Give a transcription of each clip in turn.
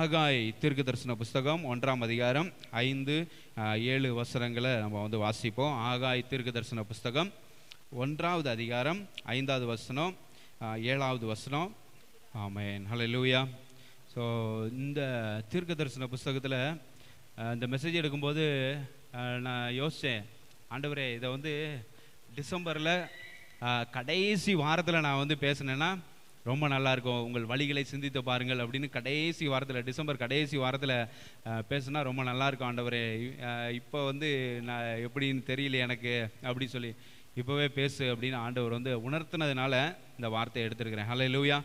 ஆகாய் தீர்க்க தரிசன புஸ்தகம் ஒன்றாம் அதிகாரம் ஐந்து ஏழு வசனங்களை நம்ம வந்து வாசிப்போம் ஆகாய் தீர்க்க தரிசன புஸ்தகம் ஒன்றாவது அதிகாரம் ஐந்தாவது வசனம் ஏழாவது வசனம் ஆமேன் ஹலோ லூயா ஸோ இந்த தீர்க்க தரிசன புஸ்தகத்தில் இந்த மெசேஜ் எடுக்கும்போது நான் யோசித்தேன் ஆண்டவரே இதை வந்து டிசம்பரில் கடைசி வாரத்தில் நான் வந்து பேசினேன்னா ரொம்ப நல்லாயிருக்கும் உங்கள் வழிகளை சிந்தித்து பாருங்கள் அப்படின்னு கடைசி வாரத்தில் டிசம்பர் கடைசி வாரத்தில் பேசுனா ரொம்ப நல்லாயிருக்கும் ஆண்டவரே இப்போ வந்து நான் எப்படின்னு தெரியல எனக்கு அப்படி சொல்லி இப்போவே பேசு அப்படின்னு ஆண்டவர் வந்து உணர்த்தினதுனால இந்த வார்த்தையை எடுத்துருக்கிறேன் ஹலோ லூயா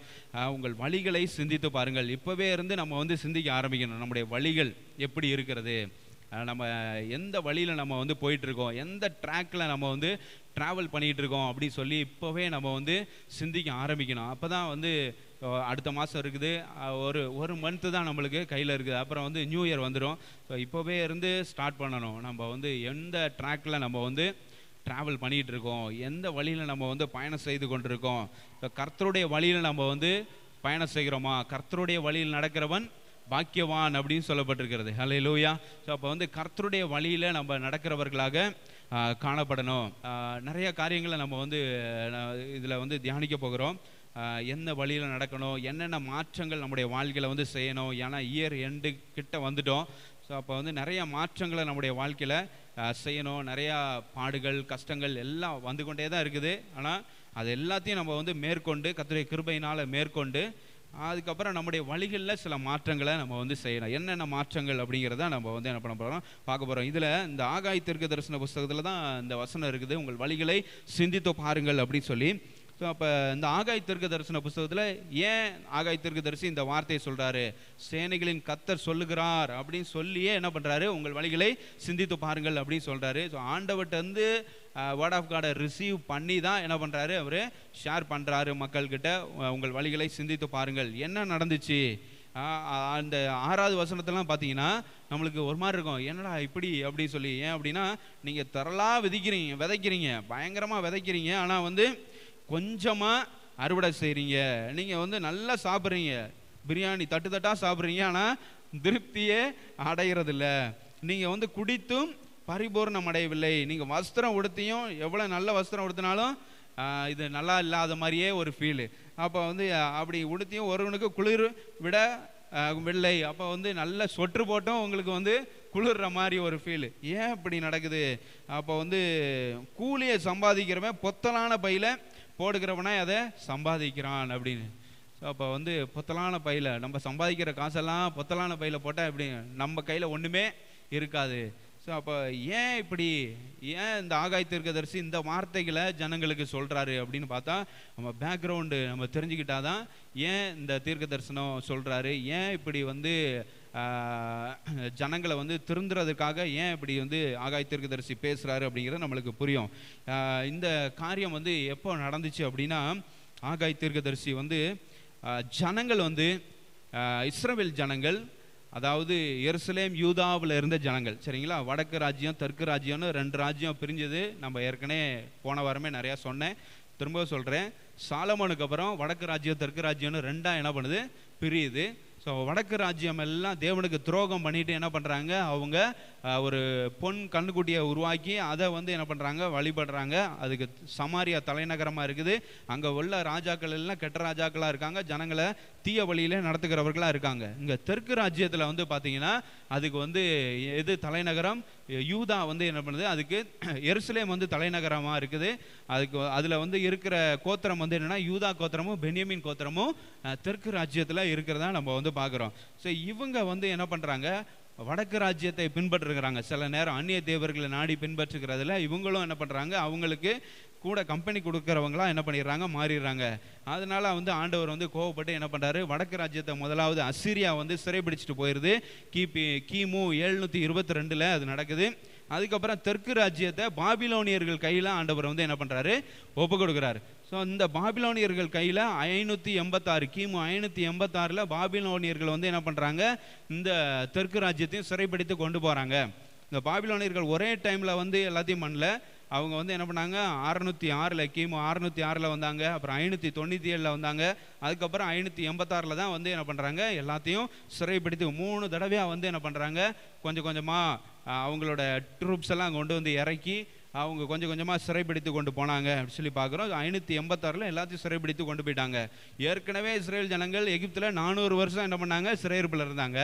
உங்கள் வழிகளை சிந்தித்து பாருங்கள் இப்போவே இருந்து நம்ம வந்து சிந்திக்க ஆரம்பிக்கணும் நம்முடைய வழிகள் எப்படி இருக்கிறது நம்ம எந்த வழியில் நம்ம வந்து போயிட்டுருக்கோம் எந்த ட்ராக்கில் நம்ம வந்து ட்ராவல் பண்ணிகிட்டு இருக்கோம் அப்படின்னு சொல்லி இப்போவே நம்ம வந்து சிந்திக்க ஆரம்பிக்கணும் அப்போ தான் வந்து அடுத்த மாதம் இருக்குது ஒரு ஒரு மந்த்து தான் நம்மளுக்கு கையில் இருக்குது அப்புறம் வந்து நியூ இயர் வந்துடும் ஸோ இப்போவே இருந்து ஸ்டார்ட் பண்ணணும் நம்ம வந்து எந்த ட்ராக்கில் நம்ம வந்து ட்ராவல் பண்ணிகிட்டு இருக்கோம் எந்த வழியில் நம்ம வந்து பயணம் செய்து கொண்டிருக்கோம் இப்போ கர்த்தருடைய வழியில் நம்ம வந்து பயணம் செய்கிறோமா கர்த்தருடைய வழியில் நடக்கிறவன் பாக்கியவான் அப்படின்னு சொல்லப்பட்டிருக்கிறது ஹலே லூயா ஸோ அப்போ வந்து கர்த்தருடைய வழியில் நம்ம நடக்கிறவர்களாக காணப்படணும் நிறைய காரியங்களை நம்ம வந்து இதில் வந்து தியானிக்க போகிறோம் எந்த வழியில் நடக்கணும் என்னென்ன மாற்றங்கள் நம்முடைய வாழ்க்கையில் வந்து செய்யணும் ஏன்னா இயர் எண்டு கிட்ட வந்துட்டோம் ஸோ அப்போ வந்து நிறைய மாற்றங்களை நம்முடைய வாழ்க்கையில் செய்யணும் நிறையா பாடுகள் கஷ்டங்கள் எல்லாம் வந்து கொண்டே தான் இருக்குது ஆனால் அது எல்லாத்தையும் நம்ம வந்து மேற்கொண்டு கத்திரை கிருபையினால் மேற்கொண்டு அதுக்கப்புறம் நம்முடைய வழிகளில் சில மாற்றங்களை நம்ம வந்து செய்யலாம் என்னென்ன மாற்றங்கள் அப்படிங்கிறத நம்ம வந்து என்ன பண்ண போகிறோம் பார்க்க போகிறோம் இதில் இந்த ஆகாய தீர்க்க தரிசன புஸ்தகத்தில் தான் இந்த வசனம் இருக்குது உங்கள் வழிகளை சிந்தித்து பாருங்கள் அப்படின்னு சொல்லி ஸோ அப்போ இந்த ஆகாய் தெற்கு தரிசன புஸ்தகத்தில் ஏன் ஆகாய் தெற்கு தரிசி இந்த வார்த்தையை சொல்கிறாரு சேனைகளின் கத்தர் சொல்லுகிறார் அப்படின்னு சொல்லியே என்ன பண்ணுறாரு உங்கள் வழிகளை சிந்தித்து பாருங்கள் அப்படின்னு சொல்கிறாரு ஸோ ஆண்டவர்கிட்ட வந்து வேர்ட் ஆஃப் காடை ரிசீவ் பண்ணி தான் என்ன பண்ணுறாரு அவர் ஷேர் பண்ணுறாரு மக்கள்கிட்ட உங்கள் வழிகளை சிந்தித்து பாருங்கள் என்ன நடந்துச்சு அந்த ஆறாவது வசனத்தெல்லாம் பார்த்தீங்கன்னா நம்மளுக்கு ஒரு மாதிரி இருக்கும் என்னடா இப்படி அப்படின்னு சொல்லி ஏன் அப்படின்னா நீங்கள் தரலாக விதிக்கிறீங்க விதைக்கிறீங்க பயங்கரமாக விதைக்கிறீங்க ஆனால் வந்து கொஞ்சமாக அறுவடை செய்கிறீங்க நீங்கள் வந்து நல்லா சாப்பிட்றீங்க பிரியாணி தட்டு தட்டாக சாப்பிட்றீங்க ஆனால் திருப்தியே அடைகிறதில்ல நீங்கள் வந்து குடித்தும் பரிபூர்ணம் அடையவில்லை நீங்கள் வஸ்திரம் உடுத்தியும் எவ்வளோ நல்ல வஸ்திரம் உடுத்தினாலும் இது நல்லா இல்லாத மாதிரியே ஒரு ஃபீலு அப்போ வந்து அப்படி உடுத்தியும் ஒருவனுக்கு குளிர் விட வில்லை அப்போ வந்து நல்ல சொற்று போட்டும் உங்களுக்கு வந்து குளிர்ற மாதிரி ஒரு ஃபீல் ஏன் இப்படி நடக்குது அப்போ வந்து கூலியை சம்பாதிக்கிறவன் பொத்தலான பையில் போடுகிறவனே அதை சம்பாதிக்கிறான் அப்படின்னு ஸோ அப்போ வந்து பொத்தலான பையில் நம்ம சம்பாதிக்கிற காசெல்லாம் பொத்தலான பையில் போட்டால் எப்படி நம்ம கையில் ஒன்றுமே இருக்காது ஸோ அப்போ ஏன் இப்படி ஏன் இந்த ஆகாய தரிசி இந்த வார்த்தைகளை ஜனங்களுக்கு சொல்கிறாரு அப்படின்னு பார்த்தா நம்ம பேக்ரவுண்டு நம்ம தெரிஞ்சுக்கிட்டாதான் ஏன் இந்த தீர்க்க தரிசனம் சொல்கிறாரு ஏன் இப்படி வந்து ஜனங்களை வந்து திருந்துறதுக்காக ஏன் இப்படி வந்து ஆகாய் தீர்க்கதரிசி பேசுகிறாரு அப்படிங்கிறது நம்மளுக்கு புரியும் இந்த காரியம் வந்து எப்போ நடந்துச்சு அப்படின்னா ஆகாய் தீர்க்கதரிசி வந்து ஜனங்கள் வந்து இஸ்ரவேல் ஜனங்கள் அதாவது எருசலேம் யூதாவில் இருந்த ஜனங்கள் சரிங்களா வடக்கு ராஜ்யம் தெற்கு ராஜ்யம்னு ரெண்டு ராஜ்யம் பிரிஞ்சது நம்ம ஏற்கனவே போன வாரமே நிறையா சொன்னேன் திரும்ப சொல்கிறேன் சாலமோனுக்கு அப்புறம் வடக்கு ராஜ்யம் தெற்கு ராஜ்யம்னு ரெண்டாக என்ன பண்ணுது பிரியுது ஸோ வடக்கு ராஜ்யம் எல்லாம் தேவனுக்கு துரோகம் பண்ணிட்டு என்ன பண்ணுறாங்க அவங்க ஒரு பொன் கண்ணுக்குட்டியை உருவாக்கி அதை வந்து என்ன பண்ணுறாங்க வழிபடுறாங்க அதுக்கு சமாரியா தலைநகரமாக இருக்குது அங்கே உள்ள ராஜாக்கள் எல்லாம் கெட்ட ராஜாக்களாக இருக்காங்க ஜனங்களை தீய வழியிலே நடத்துகிறவர்களாக இருக்காங்க இங்கே தெற்கு ராஜ்யத்தில் வந்து பார்த்தீங்கன்னா அதுக்கு வந்து எது தலைநகரம் யூதா வந்து என்ன பண்ணுது அதுக்கு எருசலேம் வந்து தலைநகரமாக இருக்குது அதுக்கு அதில் வந்து இருக்கிற கோத்திரம் வந்து என்னென்னா யூதா கோத்திரமும் பென்யமின் கோத்திரமும் தெற்கு ராஜ்யத்தில் இருக்கிறதா நம்ம வந்து பார்க்குறோம் ஸோ இவங்க வந்து என்ன பண்ணுறாங்க வடக்கு ராஜ்யத்தை பின்பற்றுகிறாங்க சில நேரம் அந்நிய தேவர்களை நாடி பின்பற்றுகிறதுல இவங்களும் என்ன பண்ணுறாங்க அவங்களுக்கு கூட கம்பெனி கொடுக்குறவங்களாம் என்ன பண்ணிடுறாங்க மாறிடுறாங்க அதனால் வந்து ஆண்டவர் வந்து கோவப்பட்டு என்ன பண்ணுறாரு வடக்கு ராஜ்யத்தை முதலாவது அசிரியா வந்து சிறைபிடிச்சிட்டு போயிடுது கிபி கிமு எழுநூற்றி இருபத்தி ரெண்டில் அது நடக்குது அதுக்கப்புறம் தெற்கு ராஜ்யத்தை பாபிலோனியர்கள் கையில் ஆண்டவர் வந்து என்ன பண்ணுறாரு ஒப்பு கொடுக்குறாரு ஸோ இந்த பாபிலோனியர்கள் கையில் ஐநூற்றி எண்பத்தாறு கிமு ஐநூற்றி எண்பத்தாறில் பாபிலோனியர்கள் வந்து என்ன பண்ணுறாங்க இந்த தெற்கு ராஜ்யத்தையும் சிறைப்படுத்தி கொண்டு போகிறாங்க இந்த பாபிலோனியர்கள் ஒரே டைமில் வந்து எல்லாத்தையும் பண்ணல அவங்க வந்து என்ன பண்ணாங்க அறநூற்றி ஆறில் கிமு அறநூற்றி ஆறில் வந்தாங்க அப்புறம் ஐநூற்றி தொண்ணூற்றி ஏழில் வந்தாங்க அதுக்கப்புறம் ஐநூற்றி எண்பத்தாறில் தான் வந்து என்ன பண்ணுறாங்க எல்லாத்தையும் சிறைப்படுத்தி மூணு தடவையாக வந்து என்ன பண்ணுறாங்க கொஞ்சம் கொஞ்சமாக அவங்களோட ட்ரூப்ஸ் எல்லாம் கொண்டு வந்து இறக்கி அவங்க கொஞ்சம் கொஞ்சமாக சிறைப்பிடித்து கொண்டு போனாங்க அப்படின்னு சொல்லி பார்க்குறோம் ஐநூற்றி எண்பத்தாறில் எல்லாத்தையும் சிறைப்பிடித்து கொண்டு போயிட்டாங்க ஏற்கனவே இஸ்ரேல் ஜனங்கள் எகிப்தில் நானூறு வருஷம் என்ன பண்ணாங்க சிறையிருப்பில் இருந்தாங்க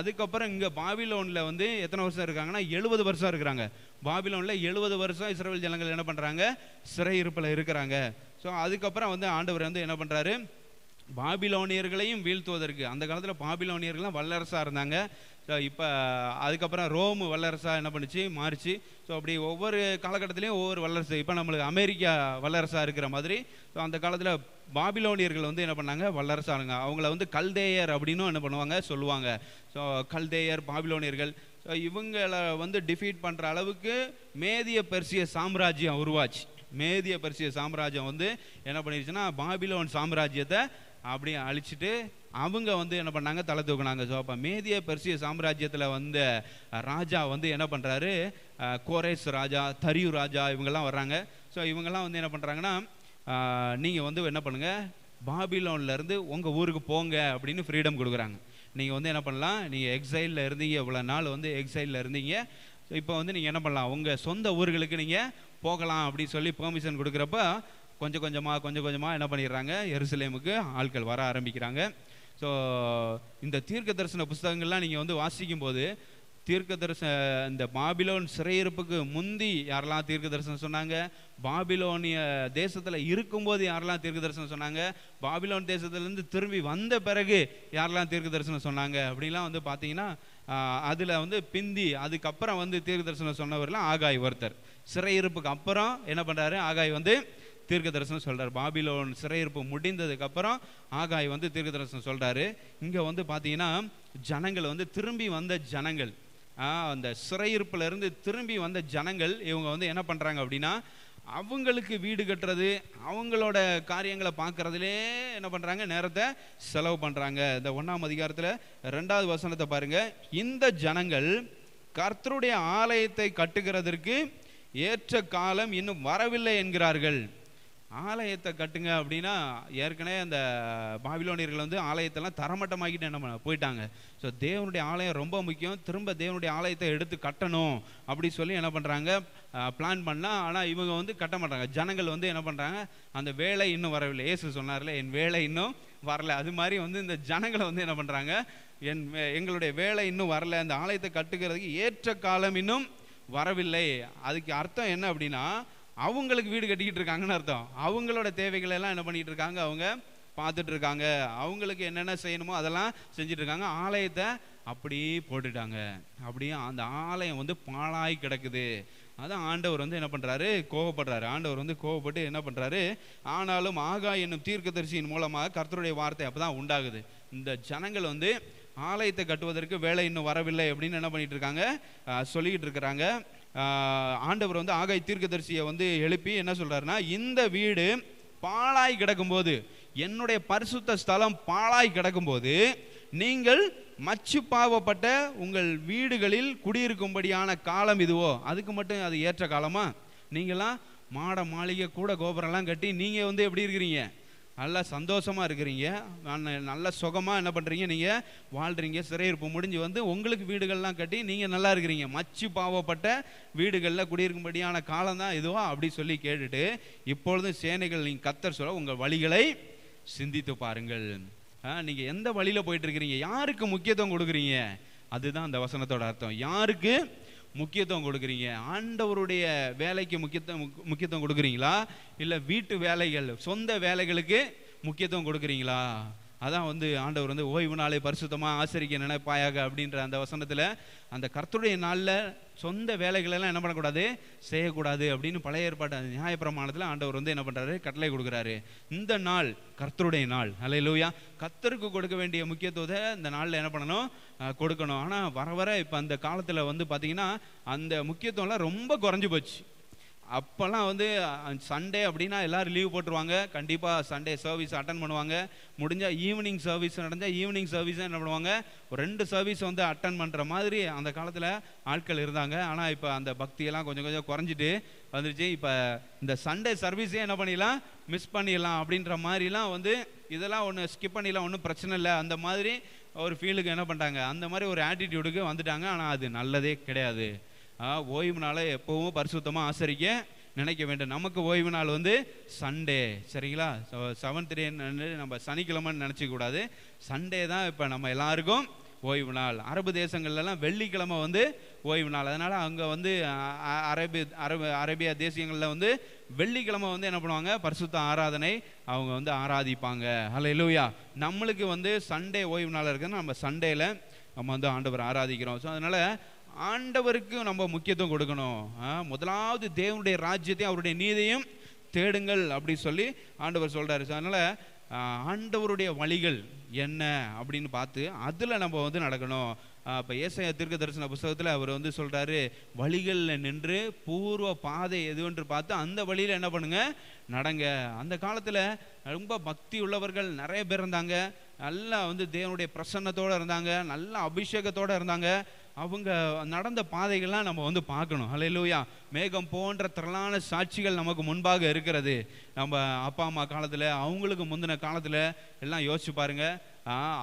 அதுக்கப்புறம் இங்கே பாபிலோனில் வந்து எத்தனை வருஷம் இருக்காங்கன்னா எழுபது வருஷம் இருக்கிறாங்க பாபிலோனில் எழுபது வருஷம் இஸ்ரேல் ஜனங்கள் என்ன பண்ணுறாங்க சிறையிருப்பில் இருக்கிறாங்க ஸோ அதுக்கப்புறம் வந்து ஆண்டவர் வந்து என்ன பண்ணுறாரு பாபிலோனியர்களையும் வீழ்த்துவதற்கு அந்த காலத்தில் பாபிலோனியர்கள்லாம் வல்லரசாக இருந்தாங்க ஸோ இப்போ அதுக்கப்புறம் ரோம் வல்லரசாக என்ன பண்ணுச்சு மாறிச்சு ஸோ அப்படி ஒவ்வொரு காலகட்டத்திலையும் ஒவ்வொரு வல்லரசு இப்போ நம்மளுக்கு அமெரிக்கா வல்லரசாக இருக்கிற மாதிரி ஸோ அந்த காலத்தில் பாபிலோனியர்கள் வந்து என்ன பண்ணாங்க வல்லரசானுங்க அவங்கள வந்து கல்தேயர் அப்படின்னும் என்ன பண்ணுவாங்க சொல்லுவாங்க ஸோ கல்தேயர் பாபிலோனியர்கள் ஸோ இவங்களை வந்து டிஃபீட் பண்ணுற அளவுக்கு மேதிய பெர்சிய சாம்ராஜ்யம் உருவாச்சு மேதிய பெர்சிய சாம்ராஜ்யம் வந்து என்ன பண்ணிருச்சுன்னா பாபிலோன் சாம்ராஜ்யத்தை அப்படியே அழிச்சிட்டு அவங்க வந்து என்ன பண்ணாங்க தலை தூக்குனாங்க ஸோ அப்போ மேதிய பெர்சிய சாம்ராஜ்யத்தில் வந்த ராஜா வந்து என்ன பண்ணுறாரு கோரேஸ் ராஜா தரியு ராஜா இவங்கெல்லாம் வர்றாங்க ஸோ இவங்கெல்லாம் வந்து என்ன பண்ணுறாங்கன்னா நீங்கள் வந்து என்ன பண்ணுங்கள் பாபிலோன்லேருந்து உங்கள் ஊருக்கு போங்க அப்படின்னு ஃப்ரீடம் கொடுக்குறாங்க நீங்கள் வந்து என்ன பண்ணலாம் நீங்கள் எக்ஸைலில் இருந்தீங்க இவ்வளோ நாள் வந்து எக்ஸைலில் இருந்தீங்க ஸோ இப்போ வந்து நீங்கள் என்ன பண்ணலாம் உங்கள் சொந்த ஊர்களுக்கு நீங்கள் போகலாம் அப்படின்னு சொல்லி பெர்மிஷன் கொடுக்குறப்ப கொஞ்சம் கொஞ்சமாக கொஞ்சம் கொஞ்சமாக என்ன பண்ணிடுறாங்க எருசலேமுக்கு ஆட்கள் வர ஆரம்பிக்கிறாங்க ஸோ இந்த தீர்க்க தரிசன புஸ்தகங்கள்லாம் நீங்கள் வந்து வாசிக்கும் போது தீர்க்க தரிசன இந்த பாபிலோன் சிறையிருப்புக்கு முந்தி யாரெல்லாம் தீர்க்க தரிசனம் சொன்னாங்க பாபிலோனிய தேசத்தில் இருக்கும்போது யாரெல்லாம் தீர்க்க தரிசனம் சொன்னாங்க பாபிலோன் தேசத்துலேருந்து திரும்பி வந்த பிறகு யாரெல்லாம் தீர்க்க தரிசனம் சொன்னாங்க அப்படிலாம் வந்து பார்த்தீங்கன்னா அதில் வந்து பிந்தி அதுக்கப்புறம் வந்து தீர்க்க தரிசனம் சொன்னவர்லாம் ஆகாய் ஒருத்தர் சிறையிருப்புக்கு அப்புறம் என்ன பண்ணுறாரு ஆகாய் வந்து தீர்க்க தரிசனம் சொல்கிறார் பாபிலோன் சிறையிருப்பு முடிந்ததுக்கப்புறம் ஆகாய் வந்து தீர்க்க தரிசனம் சொல்கிறாரு இங்கே வந்து பார்த்தீங்கன்னா ஜனங்கள் வந்து திரும்பி வந்த ஜனங்கள் அந்த சிறையிருப்புலேருந்து திரும்பி வந்த ஜனங்கள் இவங்க வந்து என்ன பண்ணுறாங்க அப்படின்னா அவங்களுக்கு வீடு கட்டுறது அவங்களோட காரியங்களை பார்க்குறதுலே என்ன பண்ணுறாங்க நேரத்தை செலவு பண்ணுறாங்க இந்த ஒன்றாம் அதிகாரத்தில் ரெண்டாவது வசனத்தை பாருங்கள் இந்த ஜனங்கள் கர்த்தருடைய ஆலயத்தை கட்டுகிறதற்கு ஏற்ற காலம் இன்னும் வரவில்லை என்கிறார்கள் ஆலயத்தை கட்டுங்க அப்படின்னா ஏற்கனவே அந்த பாபிலோனியர்கள் வந்து ஆலயத்தெல்லாம் தரமட்டமாக்கிட்டு என்ன பண்ண போயிட்டாங்க ஸோ தேவனுடைய ஆலயம் ரொம்ப முக்கியம் திரும்ப தேவனுடைய ஆலயத்தை எடுத்து கட்டணும் அப்படி சொல்லி என்ன பண்ணுறாங்க பிளான் பண்ணால் ஆனால் இவங்க வந்து கட்ட மாட்டாங்க ஜனங்கள் வந்து என்ன பண்ணுறாங்க அந்த வேலை இன்னும் வரவில்லை ஏசு சொன்னார்ல என் வேலை இன்னும் வரலை அது மாதிரி வந்து இந்த ஜனங்களை வந்து என்ன பண்ணுறாங்க என் எங்களுடைய வேலை இன்னும் வரல அந்த ஆலயத்தை கட்டுக்கிறதுக்கு ஏற்ற காலம் இன்னும் வரவில்லை அதுக்கு அர்த்தம் என்ன அப்படின்னா அவங்களுக்கு வீடு கட்டிக்கிட்டு இருக்காங்கன்னு அர்த்தம் அவங்களோட தேவைகளை எல்லாம் என்ன பண்ணிகிட்டு இருக்காங்க அவங்க பார்த்துட்டு இருக்காங்க அவங்களுக்கு என்னென்ன செய்யணுமோ அதெல்லாம் செஞ்சுட்டு இருக்காங்க ஆலயத்தை அப்படியே போட்டுட்டாங்க அப்படியே அந்த ஆலயம் வந்து பாழாய் கிடக்குது அதான் ஆண்டவர் வந்து என்ன பண்ணுறாரு கோவப்படுறாரு ஆண்டவர் வந்து கோவப்பட்டு என்ன பண்ணுறாரு ஆனாலும் ஆகா என்னும் தீர்க்கதரிசியின் மூலமாக கர்த்தருடைய வார்த்தை அப்போ தான் உண்டாகுது இந்த ஜனங்கள் வந்து ஆலயத்தை கட்டுவதற்கு வேலை இன்னும் வரவில்லை அப்படின்னு என்ன பண்ணிட்டு இருக்காங்க சொல்லிக்கிட்டு இருக்கிறாங்க ஆண்டவர் வந்து ஆகாய் தீர்க்கதரிசியை வந்து எழுப்பி என்ன சொல்கிறாருன்னா இந்த வீடு பாழாய் கிடக்கும்போது என்னுடைய பரிசுத்த ஸ்தலம் பாழாய் கிடக்கும்போது நீங்கள் மச்சு பாவப்பட்ட உங்கள் வீடுகளில் குடியிருக்கும்படியான காலம் இதுவோ அதுக்கு மட்டும் அது ஏற்ற காலமா நீங்களாம் மாட மாளிகை கூட கோபுரம்லாம் கட்டி நீங்கள் வந்து எப்படி இருக்கிறீங்க நல்லா சந்தோஷமாக இருக்கிறீங்க நல்லா சுகமாக என்ன பண்ணுறீங்க நீங்கள் வாழ்கிறீங்க சிறையிருப்பு முடிஞ்சு வந்து உங்களுக்கு வீடுகள்லாம் கட்டி நீங்கள் நல்லா இருக்கிறீங்க மச்சு பாவப்பட்ட வீடுகளில் குடியிருக்கும்படியான காலம் தான் இதுவா அப்படி சொல்லி கேட்டுட்டு இப்பொழுதும் சேனைகள் நீங்கள் கத்தர் சொல்ல உங்கள் வழிகளை சிந்தித்து பாருங்கள் நீங்கள் எந்த வழியில் போயிட்டுருக்கிறீங்க யாருக்கு முக்கியத்துவம் கொடுக்குறீங்க அதுதான் அந்த வசனத்தோட அர்த்தம் யாருக்கு முக்கியத்துவம் கொடுக்குறீங்க ஆண்டவருடைய வேலைக்கு முக்கியத்துவம் முக்கியத்துவம் கொடுக்குறீங்களா இல்லை வீட்டு வேலைகள் சொந்த வேலைகளுக்கு முக்கியத்துவம் கொடுக்குறீங்களா அதான் வந்து ஆண்டவர் வந்து ஓய்வு நாளை பரிசுத்தமாக ஆசிரிக்க நினைப்பாயாக அப்படின்ற அந்த வசனத்தில் அந்த கர்த்தருடைய நாளில் சொந்த வேலைகளெல்லாம் என்ன பண்ணக்கூடாது செய்யக்கூடாது அப்படின்னு பழைய ஏற்பாடு அந்த நியாயப்பிரமாணத்தில் ஆண்டவர் வந்து என்ன பண்ணுறாரு கட்டளை கொடுக்குறாரு இந்த நாள் கர்த்தருடைய நாள் அல்ல லூயா கர்த்தருக்கு கொடுக்க வேண்டிய முக்கியத்துவத்தை இந்த நாளில் என்ன பண்ணணும் கொடுக்கணும் ஆனால் வர வர இப்போ அந்த காலத்தில் வந்து பார்த்திங்கன்னா அந்த முக்கியத்துவம்லாம் ரொம்ப குறைஞ்சி போச்சு அப்போல்லாம் வந்து சண்டே அப்படின்னா எல்லோரும் லீவ் போட்டுருவாங்க கண்டிப்பாக சண்டே சர்வீஸ் அட்டன் பண்ணுவாங்க முடிஞ்சால் ஈவினிங் சர்வீஸ் நடந்தால் ஈவினிங் சர்வீஸ் என்ன பண்ணுவாங்க ஒரு ரெண்டு சர்வீஸ் வந்து அட்டன் பண்ணுற மாதிரி அந்த காலத்தில் ஆட்கள் இருந்தாங்க ஆனால் இப்போ அந்த பக்தியெல்லாம் கொஞ்சம் கொஞ்சம் குறைஞ்சிட்டு வந்துருச்சு இப்போ இந்த சண்டே சர்வீஸே என்ன பண்ணிடலாம் மிஸ் பண்ணிடலாம் அப்படின்ற மாதிரிலாம் வந்து இதெல்லாம் ஒன்று ஸ்கிப் பண்ணிடலாம் ஒன்றும் பிரச்சனை இல்லை அந்த மாதிரி ஒரு ஃபீலுக்கு என்ன பண்ணிட்டாங்க அந்த மாதிரி ஒரு ஆட்டிடியூடுக்கு வந்துட்டாங்க ஆனால் அது நல்லதே கிடையாது ஓய்வு நாளை எப்பவும் பரிசுத்தமாக ஆசரிக்க நினைக்க வேண்டும் நமக்கு ஓய்வு நாள் வந்து சண்டே சரிங்களா செவன்த் டே நம்ம சனிக்கிழமைன்னு நினச்சிக்கூடாது சண்டே தான் இப்போ நம்ம எல்லாருக்கும் ஓய்வு நாள் அரபு தேசங்கள்லாம் வெள்ளிக்கிழமை வந்து ஓய்வு நாள் அதனால் அங்கே வந்து அரபி அரபு அரேபியா தேசியங்களில் வந்து வெள்ளிக்கிழமை வந்து என்ன பண்ணுவாங்க பரிசுத்த ஆராதனை அவங்க வந்து ஆராதிப்பாங்க ஹலோ இல்லையா நம்மளுக்கு வந்து சண்டே ஓய்வு நாள் இருக்குதுன்னா நம்ம சண்டேயில் நம்ம வந்து ஆண்டவர் ஆராதிக்கிறோம் ஸோ அதனால் ஆண்டவருக்கு நம்ம முக்கியத்துவம் கொடுக்கணும் முதலாவது தேவனுடைய ராஜ்யத்தையும் அவருடைய நீதியும் தேடுங்கள் அப்படி சொல்லி ஆண்டவர் சொல்கிறாரு அதனால் ஆண்டவருடைய வழிகள் என்ன அப்படின்னு பார்த்து அதில் நம்ம வந்து நடக்கணும் இப்போ ஏசைய தீர்க்க தரிசன புஸ்தகத்தில் அவர் வந்து சொல்கிறாரு வழிகளில் நின்று பூர்வ பாதை எதுவென்று பார்த்து அந்த வழியில் என்ன பண்ணுங்கள் நடங்க அந்த காலத்தில் ரொம்ப பக்தி உள்ளவர்கள் நிறைய பேர் இருந்தாங்க நல்லா வந்து தேவனுடைய பிரசன்னத்தோடு இருந்தாங்க நல்ல அபிஷேகத்தோடு இருந்தாங்க அவங்க நடந்த பாதைகள்லாம் நம்ம வந்து பார்க்கணும் அலையிலூயா மேகம் போன்ற திரளான சாட்சிகள் நமக்கு முன்பாக இருக்கிறது நம்ம அப்பா அம்மா காலத்தில் அவங்களுக்கு முந்தின காலத்தில் எல்லாம் யோசிச்சு பாருங்கள்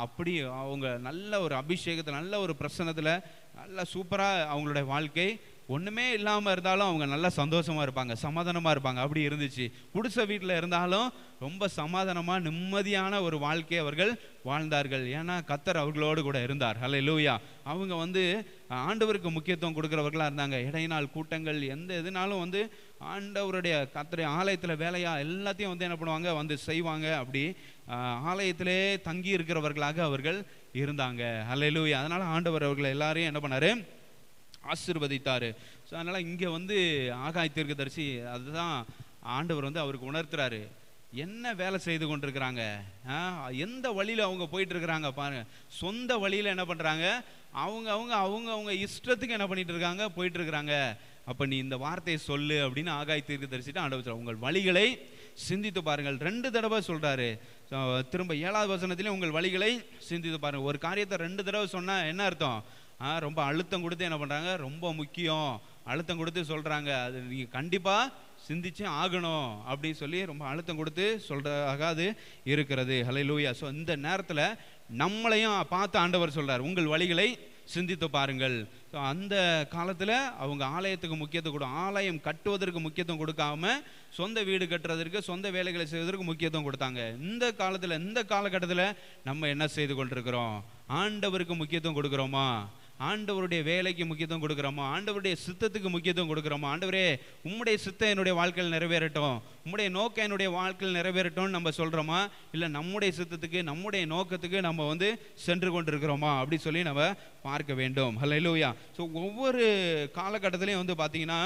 அப்படி அவங்க நல்ல ஒரு அபிஷேகத்தில் நல்ல ஒரு பிரசனத்தில் நல்ல சூப்பராக அவங்களுடைய வாழ்க்கை ஒன்றுமே இல்லாமல் இருந்தாலும் அவங்க நல்லா சந்தோஷமாக இருப்பாங்க சமாதானமாக இருப்பாங்க அப்படி இருந்துச்சு குடிசை வீட்டில் இருந்தாலும் ரொம்ப சமாதானமாக நிம்மதியான ஒரு வாழ்க்கையை அவர்கள் வாழ்ந்தார்கள் ஏன்னா கத்தர் அவர்களோடு கூட இருந்தார் ஹலோ லூயா அவங்க வந்து ஆண்டவருக்கு முக்கியத்துவம் கொடுக்குறவர்களாக இருந்தாங்க இடைநாள் கூட்டங்கள் எந்த எதுனாலும் வந்து ஆண்டவருடைய கத்தரை ஆலயத்தில் வேலையாக எல்லாத்தையும் வந்து என்ன பண்ணுவாங்க வந்து செய்வாங்க அப்படி ஆலயத்திலே தங்கி இருக்கிறவர்களாக அவர்கள் இருந்தாங்க ஹலோ லூயா அதனால் ஆண்டவர் அவர்களை எல்லாரையும் என்ன பண்ணார் ஆசிர்வதித்தார் ஸோ அதனால் இங்கே வந்து ஆகாய் தீர்க்கதரிசி அதுதான் ஆண்டவர் வந்து அவருக்கு உணர்த்துறாரு என்ன வேலை செய்து கொண்டிருக்கிறாங்க எந்த வழியில் அவங்க போயிட்டுருக்கிறாங்க பாருங்கள் சொந்த வழியில் என்ன பண்ணுறாங்க அவங்க அவங்க அவங்க அவங்க இஷ்டத்துக்கு என்ன பண்ணிட்டு இருக்காங்க இருக்கிறாங்க அப்போ நீ இந்த வார்த்தையை சொல்லு அப்படின்னு ஆகாய் தீர்க்க தரிசிட்டு ஆண்டவர் உங்கள் வழிகளை சிந்தித்து பாருங்கள் ரெண்டு தடவை சொல்கிறாரு திரும்ப ஏழாவது வசனத்திலே உங்கள் வழிகளை சிந்தித்து பாருங்கள் ஒரு காரியத்தை ரெண்டு தடவை சொன்னால் என்ன அர்த்தம் ரொம்ப அழுத்தம் கொடுத்து என்ன பண்ணுறாங்க ரொம்ப முக்கியம் அழுத்தம் கொடுத்து சொல்கிறாங்க அது நீங்கள் கண்டிப்பாக சிந்திச்சு ஆகணும் அப்படின்னு சொல்லி ரொம்ப அழுத்தம் கொடுத்து சொல்கிறதாக அது இருக்கிறது ஹலை லூயா ஸோ இந்த நேரத்தில் நம்மளையும் பார்த்து ஆண்டவர் சொல்கிறார் உங்கள் வழிகளை சிந்தித்து பாருங்கள் ஸோ அந்த காலத்தில் அவங்க ஆலயத்துக்கு முக்கியத்துவம் கொடு ஆலயம் கட்டுவதற்கு முக்கியத்துவம் கொடுக்காம சொந்த வீடு கட்டுறதற்கு சொந்த வேலைகளை செய்வதற்கு முக்கியத்துவம் கொடுத்தாங்க இந்த காலத்தில் இந்த காலகட்டத்தில் நம்ம என்ன செய்து கொண்டிருக்கிறோம் ஆண்டவருக்கு முக்கியத்துவம் கொடுக்குறோமா ஆண்டவருடைய வேலைக்கு முக்கியத்துவம் கொடுக்குறோமோ ஆண்டவருடைய சித்தத்துக்கு முக்கியத்துவம் கொடுக்குறோமோ ஆண்டவரே உம்முடைய சித்தம் என்னுடைய வாழ்க்கையில் நிறைவேறட்டும் உம்முடைய நோக்கம் என்னுடைய வாழ்க்கையில் நிறைவேறட்டும்னு நம்ம சொல்கிறோமா இல்லை நம்முடைய சித்தத்துக்கு நம்முடைய நோக்கத்துக்கு நம்ம வந்து சென்று கொண்டிருக்கிறோமா அப்படி சொல்லி நம்ம பார்க்க வேண்டும் ஹலோ இல்லையா ஸோ ஒவ்வொரு காலகட்டத்திலையும் வந்து பார்த்திங்கன்னா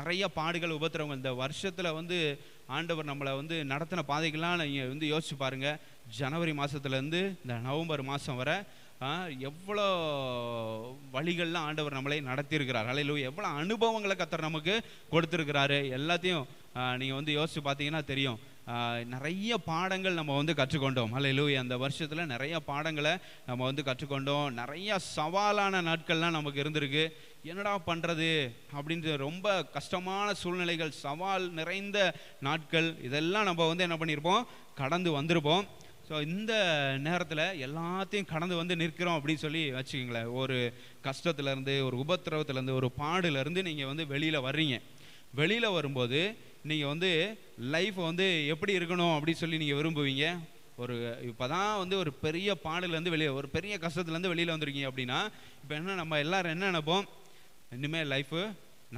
நிறைய பாடுகள் உபத்திரவங்க இந்த வருஷத்தில் வந்து ஆண்டவர் நம்மளை வந்து நடத்தின பாதைகள்லாம் நீங்கள் வந்து யோசிச்சு பாருங்கள் ஜனவரி மாதத்துலேருந்து இந்த நவம்பர் மாதம் வரை எவ்வளோ வழிகள்லாம் ஆண்டவர் நம்மளே நடத்தியிருக்கிறார் அலையிலு எவ்வளோ அனுபவங்களை கத்தர் நமக்கு கொடுத்துருக்கிறாரு எல்லாத்தையும் நீங்கள் வந்து யோசித்து பார்த்தீங்கன்னா தெரியும் நிறைய பாடங்கள் நம்ம வந்து கற்றுக்கொண்டோம் அல்லையிலூ அந்த வருஷத்தில் நிறைய பாடங்களை நம்ம வந்து கற்றுக்கொண்டோம் நிறைய சவாலான நாட்கள்லாம் நமக்கு இருந்திருக்கு என்னடா பண்ணுறது அப்படின்ட்டு ரொம்ப கஷ்டமான சூழ்நிலைகள் சவால் நிறைந்த நாட்கள் இதெல்லாம் நம்ம வந்து என்ன பண்ணியிருப்போம் கடந்து வந்திருப்போம் ஸோ இந்த நேரத்தில் எல்லாத்தையும் கடந்து வந்து நிற்கிறோம் அப்படின்னு சொல்லி வச்சுக்கோங்களேன் ஒரு கஷ்டத்துலேருந்து ஒரு உபத்திரவத்துலேருந்து ஒரு பாடுலேருந்து நீங்கள் வந்து வெளியில் வர்றீங்க வெளியில் வரும்போது நீங்கள் வந்து லைஃப் வந்து எப்படி இருக்கணும் அப்படின்னு சொல்லி நீங்கள் விரும்புவீங்க ஒரு இப்போ தான் வந்து ஒரு பெரிய பாடலேருந்து வெளியே ஒரு பெரிய கஷ்டத்துலேருந்து வெளியில் வந்திருக்கீங்க அப்படின்னா இப்போ என்ன நம்ம எல்லோரும் என்ன நினப்போம் இனிமேல் லைஃபு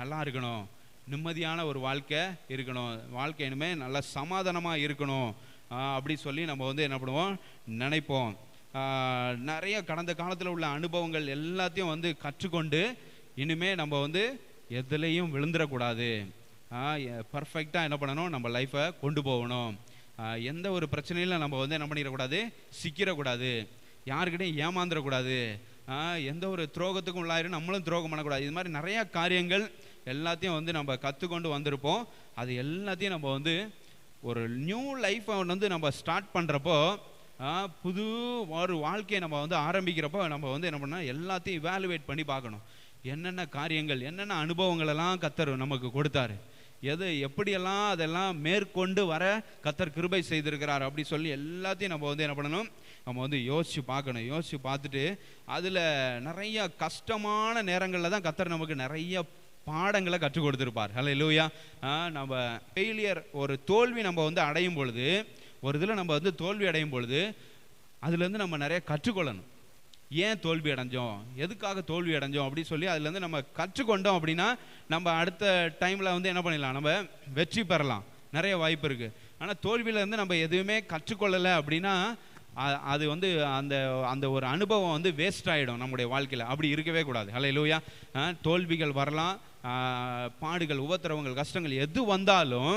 நல்லா இருக்கணும் நிம்மதியான ஒரு வாழ்க்கை இருக்கணும் வாழ்க்கை இனிமேல் நல்லா சமாதானமாக இருக்கணும் அப்படி சொல்லி நம்ம வந்து என்ன பண்ணுவோம் நினைப்போம் நிறைய கடந்த காலத்தில் உள்ள அனுபவங்கள் எல்லாத்தையும் வந்து கற்றுக்கொண்டு இனிமே நம்ம வந்து எதுலேயும் விழுந்துடக்கூடாது பர்ஃபெக்டாக என்ன பண்ணணும் நம்ம லைஃப்பை கொண்டு போகணும் எந்த ஒரு பிரச்சனையில் நம்ம வந்து என்ன பண்ணிடக்கூடாது சிக்கிடக்கூடாது யாருக்கிட்டையும் ஏமாந்துடக்கூடாது எந்த ஒரு துரோகத்துக்கும் உள்ளாயிரும் நம்மளும் துரோகம் பண்ணக்கூடாது இது மாதிரி நிறையா காரியங்கள் எல்லாத்தையும் வந்து நம்ம கற்றுக்கொண்டு வந்திருப்போம் அது எல்லாத்தையும் நம்ம வந்து ஒரு நியூ லைஃப்பை வந்து நம்ம ஸ்டார்ட் பண்ணுறப்போ புது ஒரு வாழ்க்கையை நம்ம வந்து ஆரம்பிக்கிறப்போ நம்ம வந்து என்ன பண்ணால் எல்லாத்தையும் இவாலுவேட் பண்ணி பார்க்கணும் என்னென்ன காரியங்கள் என்னென்ன அனுபவங்களெல்லாம் கத்தர் நமக்கு கொடுத்தாரு எது எப்படியெல்லாம் அதெல்லாம் மேற்கொண்டு வர கத்தர் கிருபை செய்திருக்கிறார் அப்படி சொல்லி எல்லாத்தையும் நம்ம வந்து என்ன பண்ணணும் நம்ம வந்து யோசித்து பார்க்கணும் யோசித்து பார்த்துட்டு அதில் நிறைய கஷ்டமான நேரங்களில் தான் கத்தர் நமக்கு நிறைய பாடங்களை கற்றுக் கொடுத்துருப்பார் ஹலோ இல்லையா நம்ம ஃபெயிலியர் ஒரு தோல்வி நம்ம வந்து அடையும் பொழுது ஒரு இதில் நம்ம வந்து தோல்வி அடையும் பொழுது அதுலேருந்து நம்ம நிறைய கற்றுக்கொள்ளணும் ஏன் தோல்வி அடைஞ்சோம் எதுக்காக தோல்வி அடைஞ்சோம் அப்படின்னு சொல்லி அதுலேருந்து நம்ம கற்றுக்கொண்டோம் அப்படின்னா நம்ம அடுத்த டைமில் வந்து என்ன பண்ணிடலாம் நம்ம வெற்றி பெறலாம் நிறைய வாய்ப்பு இருக்குது ஆனால் தோல்வியிலேருந்து நம்ம எதுவுமே கற்றுக்கொள்ளலை அப்படின்னா அது வந்து அந்த அந்த ஒரு அனுபவம் வந்து வேஸ்ட் ஆகிடும் நம்முடைய வாழ்க்கையில் அப்படி இருக்கவே கூடாது ஹலோ லூயா தோல்விகள் வரலாம் பாடுகள் உபத்திரவங்கள் கஷ்டங்கள் எது வந்தாலும்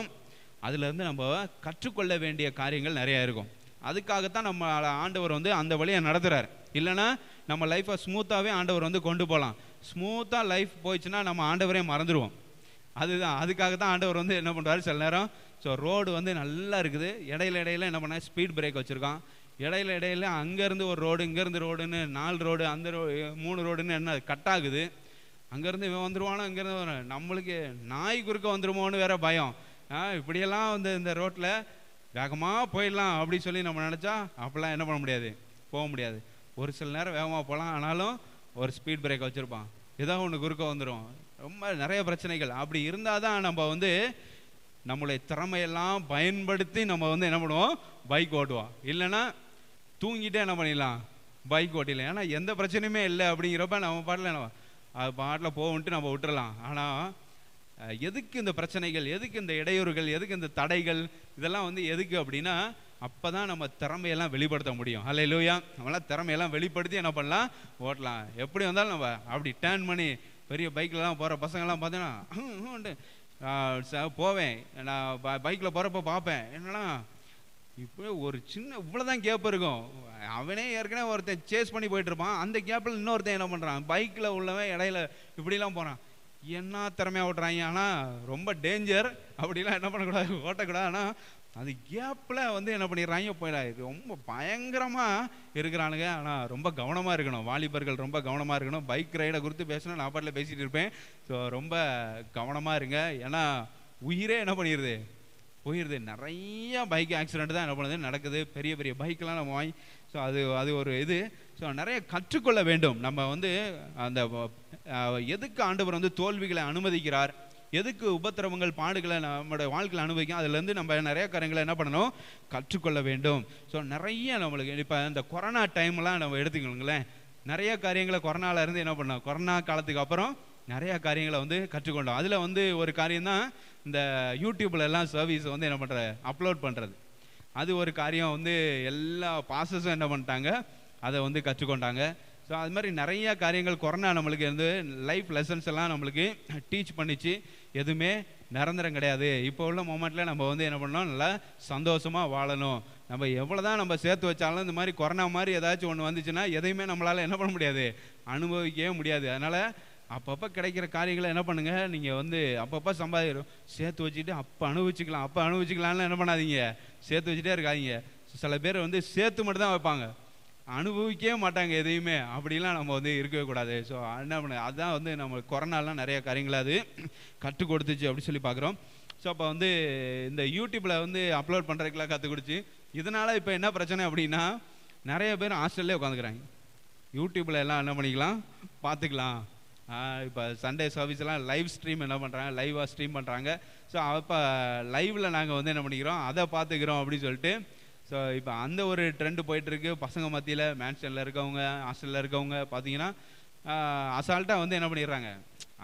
அதுலேருந்து நம்ம கற்றுக்கொள்ள வேண்டிய காரியங்கள் நிறையா இருக்கும் அதுக்காகத்தான் நம்ம ஆண்டவர் வந்து அந்த வழியை நடத்துகிறார் இல்லைன்னா நம்ம லைஃப்பை ஸ்மூத்தாகவே ஆண்டவர் வந்து கொண்டு போகலாம் ஸ்மூத்தாக லைஃப் போயிடுச்சுன்னா நம்ம ஆண்டவரே மறந்துடுவோம் அதுதான் அதுக்காக தான் ஆண்டவர் வந்து என்ன பண்ணுறாரு சில நேரம் ஸோ ரோடு வந்து நல்லா இருக்குது இடையில இடையில என்ன பண்ணால் ஸ்பீட் பிரேக் வச்சுருக்கோம் இடையில இடையில அங்கேருந்து ஒரு ரோடு இங்கேருந்து ரோடுன்னு நாலு ரோடு அந்த ரோ மூணு ரோடுன்னு என்ன கட் ஆகுது அங்கேருந்து இவன் வந்துடுவானோ இங்கேருந்து வரும் நம்மளுக்கு நாய் குறுக்க வந்துடுமோன்னு வேற பயம் ஆ இப்படியெல்லாம் வந்து இந்த ரோட்டில் வேகமாக போயிடலாம் அப்படின்னு சொல்லி நம்ம நினச்சா அப்போல்லாம் என்ன பண்ண முடியாது போக முடியாது ஒரு சில நேரம் வேகமாக போகலாம் ஆனாலும் ஒரு ஸ்பீட் பிரேக் வச்சுருப்பான் ஏதோ ஒன்று குறுக்க வந்துடும் ரொம்ப நிறைய பிரச்சனைகள் அப்படி இருந்தால் தான் நம்ம வந்து நம்மளுடைய திறமையெல்லாம் பயன்படுத்தி நம்ம வந்து என்ன பண்ணுவோம் பைக் ஓட்டுவோம் இல்லைன்னா தூங்கிட்டே என்ன பண்ணிடலாம் பைக் ஓட்டிடலாம் ஏன்னா எந்த பிரச்சனையுமே இல்லை அப்படிங்கிறப்ப நம்ம பாட்டில் என்ன அது பாட்டில் போகும்ட்டு நம்ம விட்டுறலாம் ஆனால் எதுக்கு இந்த பிரச்சனைகள் எதுக்கு இந்த இடையூறுகள் எதுக்கு இந்த தடைகள் இதெல்லாம் வந்து எதுக்கு அப்படின்னா அப்போ தான் நம்ம திறமையெல்லாம் வெளிப்படுத்த முடியும் அல்ல இல்லையா நம்மளாம் திறமையெல்லாம் வெளிப்படுத்தி என்ன பண்ணலாம் ஓட்டலாம் எப்படி வந்தாலும் நம்ம அப்படி டேர்ன் பண்ணி பெரிய பைக்கிலலாம் போகிற பசங்கள்லாம் பார்த்தீங்கன்னா போவேன் நான் பைக்கில் போகிறப்ப பார்ப்பேன் என்னென்னா இப்போ ஒரு சின்ன இவ்வளோதான் கேப் இருக்கும் அவனே ஏற்கனவே ஒருத்தன் சேஸ் பண்ணி போயிட்டுருப்பான் அந்த கேப்பில் இன்னொருத்தன் என்ன பண்ணுறான் பைக்கில் உள்ளவன் இடையில இப்படிலாம் போகிறான் என்ன திறமையாக ஓட்டுறாங்க ஆனால் ரொம்ப டேஞ்சர் அப்படிலாம் என்ன பண்ணக்கூடாது ஓட்டக்கூடாது ஆனால் அது கேப்பில் வந்து என்ன பண்ணிடுறாங்க போயிடா இது ரொம்ப பயங்கரமாக இருக்கிறானுங்க ஆனால் ரொம்ப கவனமாக இருக்கணும் வாலிபர்கள் ரொம்ப கவனமாக இருக்கணும் பைக் ரைடை குறித்து பேசினா நான் பாட்டில் பேசிகிட்டு இருப்பேன் ஸோ ரொம்ப கவனமாக இருங்க ஏன்னா உயிரே என்ன பண்ணிடுது போயிடுது நிறையா பைக் ஆக்சிடெண்ட் தான் என்ன பண்ணுது நடக்குது பெரிய பெரிய பைக்கெலாம் நம்ம வாங்கி ஸோ அது அது ஒரு இது ஸோ நிறைய கற்றுக்கொள்ள வேண்டும் நம்ம வந்து அந்த எதுக்கு ஆண்டவர் வந்து தோல்விகளை அனுமதிக்கிறார் எதுக்கு உபத்திரவங்கள் பாடுகளை நம்மளோட வாழ்க்கையில் அனுபவிக்கும் அதுலேருந்து நம்ம நிறைய காரியங்களை என்ன பண்ணணும் கற்றுக்கொள்ள வேண்டும் ஸோ நிறைய நம்மளுக்கு இப்போ இந்த கொரோனா டைம்லாம் நம்ம எடுத்துக்கணுங்களேன் நிறைய காரியங்களை கொரோனாவிலேருந்து என்ன பண்ணோம் கொரோனா காலத்துக்கு அப்புறம் நிறையா காரியங்களை வந்து கற்றுக்கொண்டோம் அதில் வந்து ஒரு காரியம் தான் இந்த யூடியூப்பில் எல்லாம் சர்வீஸ் வந்து என்ன பண்ணுற அப்லோட் பண்ணுறது அது ஒரு காரியம் வந்து எல்லா பாசஸும் என்ன பண்ணிட்டாங்க அதை வந்து கற்றுக்கொண்டாங்க ஸோ அது மாதிரி நிறையா காரியங்கள் கொரோனா நம்மளுக்கு வந்து லைஃப் லெசன்ஸ் எல்லாம் நம்மளுக்கு டீச் பண்ணிச்சு எதுவுமே நிரந்தரம் கிடையாது இப்போ உள்ள மூமெண்ட்டில் நம்ம வந்து என்ன பண்ணணும் நல்லா சந்தோஷமாக வாழணும் நம்ம எவ்வளோ தான் நம்ம சேர்த்து வச்சாலும் இந்த மாதிரி கொரோனா மாதிரி ஏதாச்சும் ஒன்று வந்துச்சுன்னா எதையுமே நம்மளால் என்ன பண்ண முடியாது அனுபவிக்கவே முடியாது அதனால் அப்பப்போ கிடைக்கிற காரியங்களை என்ன பண்ணுங்கள் நீங்கள் வந்து அப்பப்போ சம்பாதிக்கிறோம் சேர்த்து வச்சுட்டு அப்போ அனுபவிச்சுக்கலாம் அப்போ அனுபவிச்சுக்கலாம்னு என்ன பண்ணாதீங்க சேர்த்து வச்சுட்டே இருக்காதிங்க சில பேர் வந்து சேர்த்து மட்டும் தான் வைப்பாங்க அனுபவிக்கவே மாட்டாங்க எதையுமே அப்படிலாம் நம்ம வந்து இருக்கவே கூடாது ஸோ என்ன பண்ண அதுதான் வந்து நம்ம கொரோனாலாம் நிறைய காரியங்களை அது கற்றுக் கொடுத்துச்சு அப்படின்னு சொல்லி பார்க்குறோம் ஸோ அப்போ வந்து இந்த யூடியூப்பில் வந்து அப்லோட் பண்ணுறதுக்கெலாம் கற்றுக் கொடுத்து இதனால் இப்போ என்ன பிரச்சனை அப்படின்னா நிறைய பேர் ஹாஸ்டல்லே உட்காந்துக்கிறாங்க யூடியூப்பில் எல்லாம் என்ன பண்ணிக்கலாம் பார்த்துக்கலாம் இப்போ சண்டே சர்வீஸ்லாம் லைவ் ஸ்ட்ரீம் என்ன பண்ணுறாங்க லைவாக ஸ்ட்ரீம் பண்ணுறாங்க ஸோ அப்போ லைவில் நாங்கள் வந்து என்ன பண்ணிக்கிறோம் அதை பார்த்துக்கிறோம் அப்படின்னு சொல்லிட்டு ஸோ இப்போ அந்த ஒரு ட்ரெண்டு போயிட்டுருக்கு பசங்க மத்தியில் மேன்ஷனில் இருக்கவங்க ஹாஸ்டலில் இருக்கவங்க பார்த்தீங்கன்னா அசால்ட்டாக வந்து என்ன பண்ணிடுறாங்க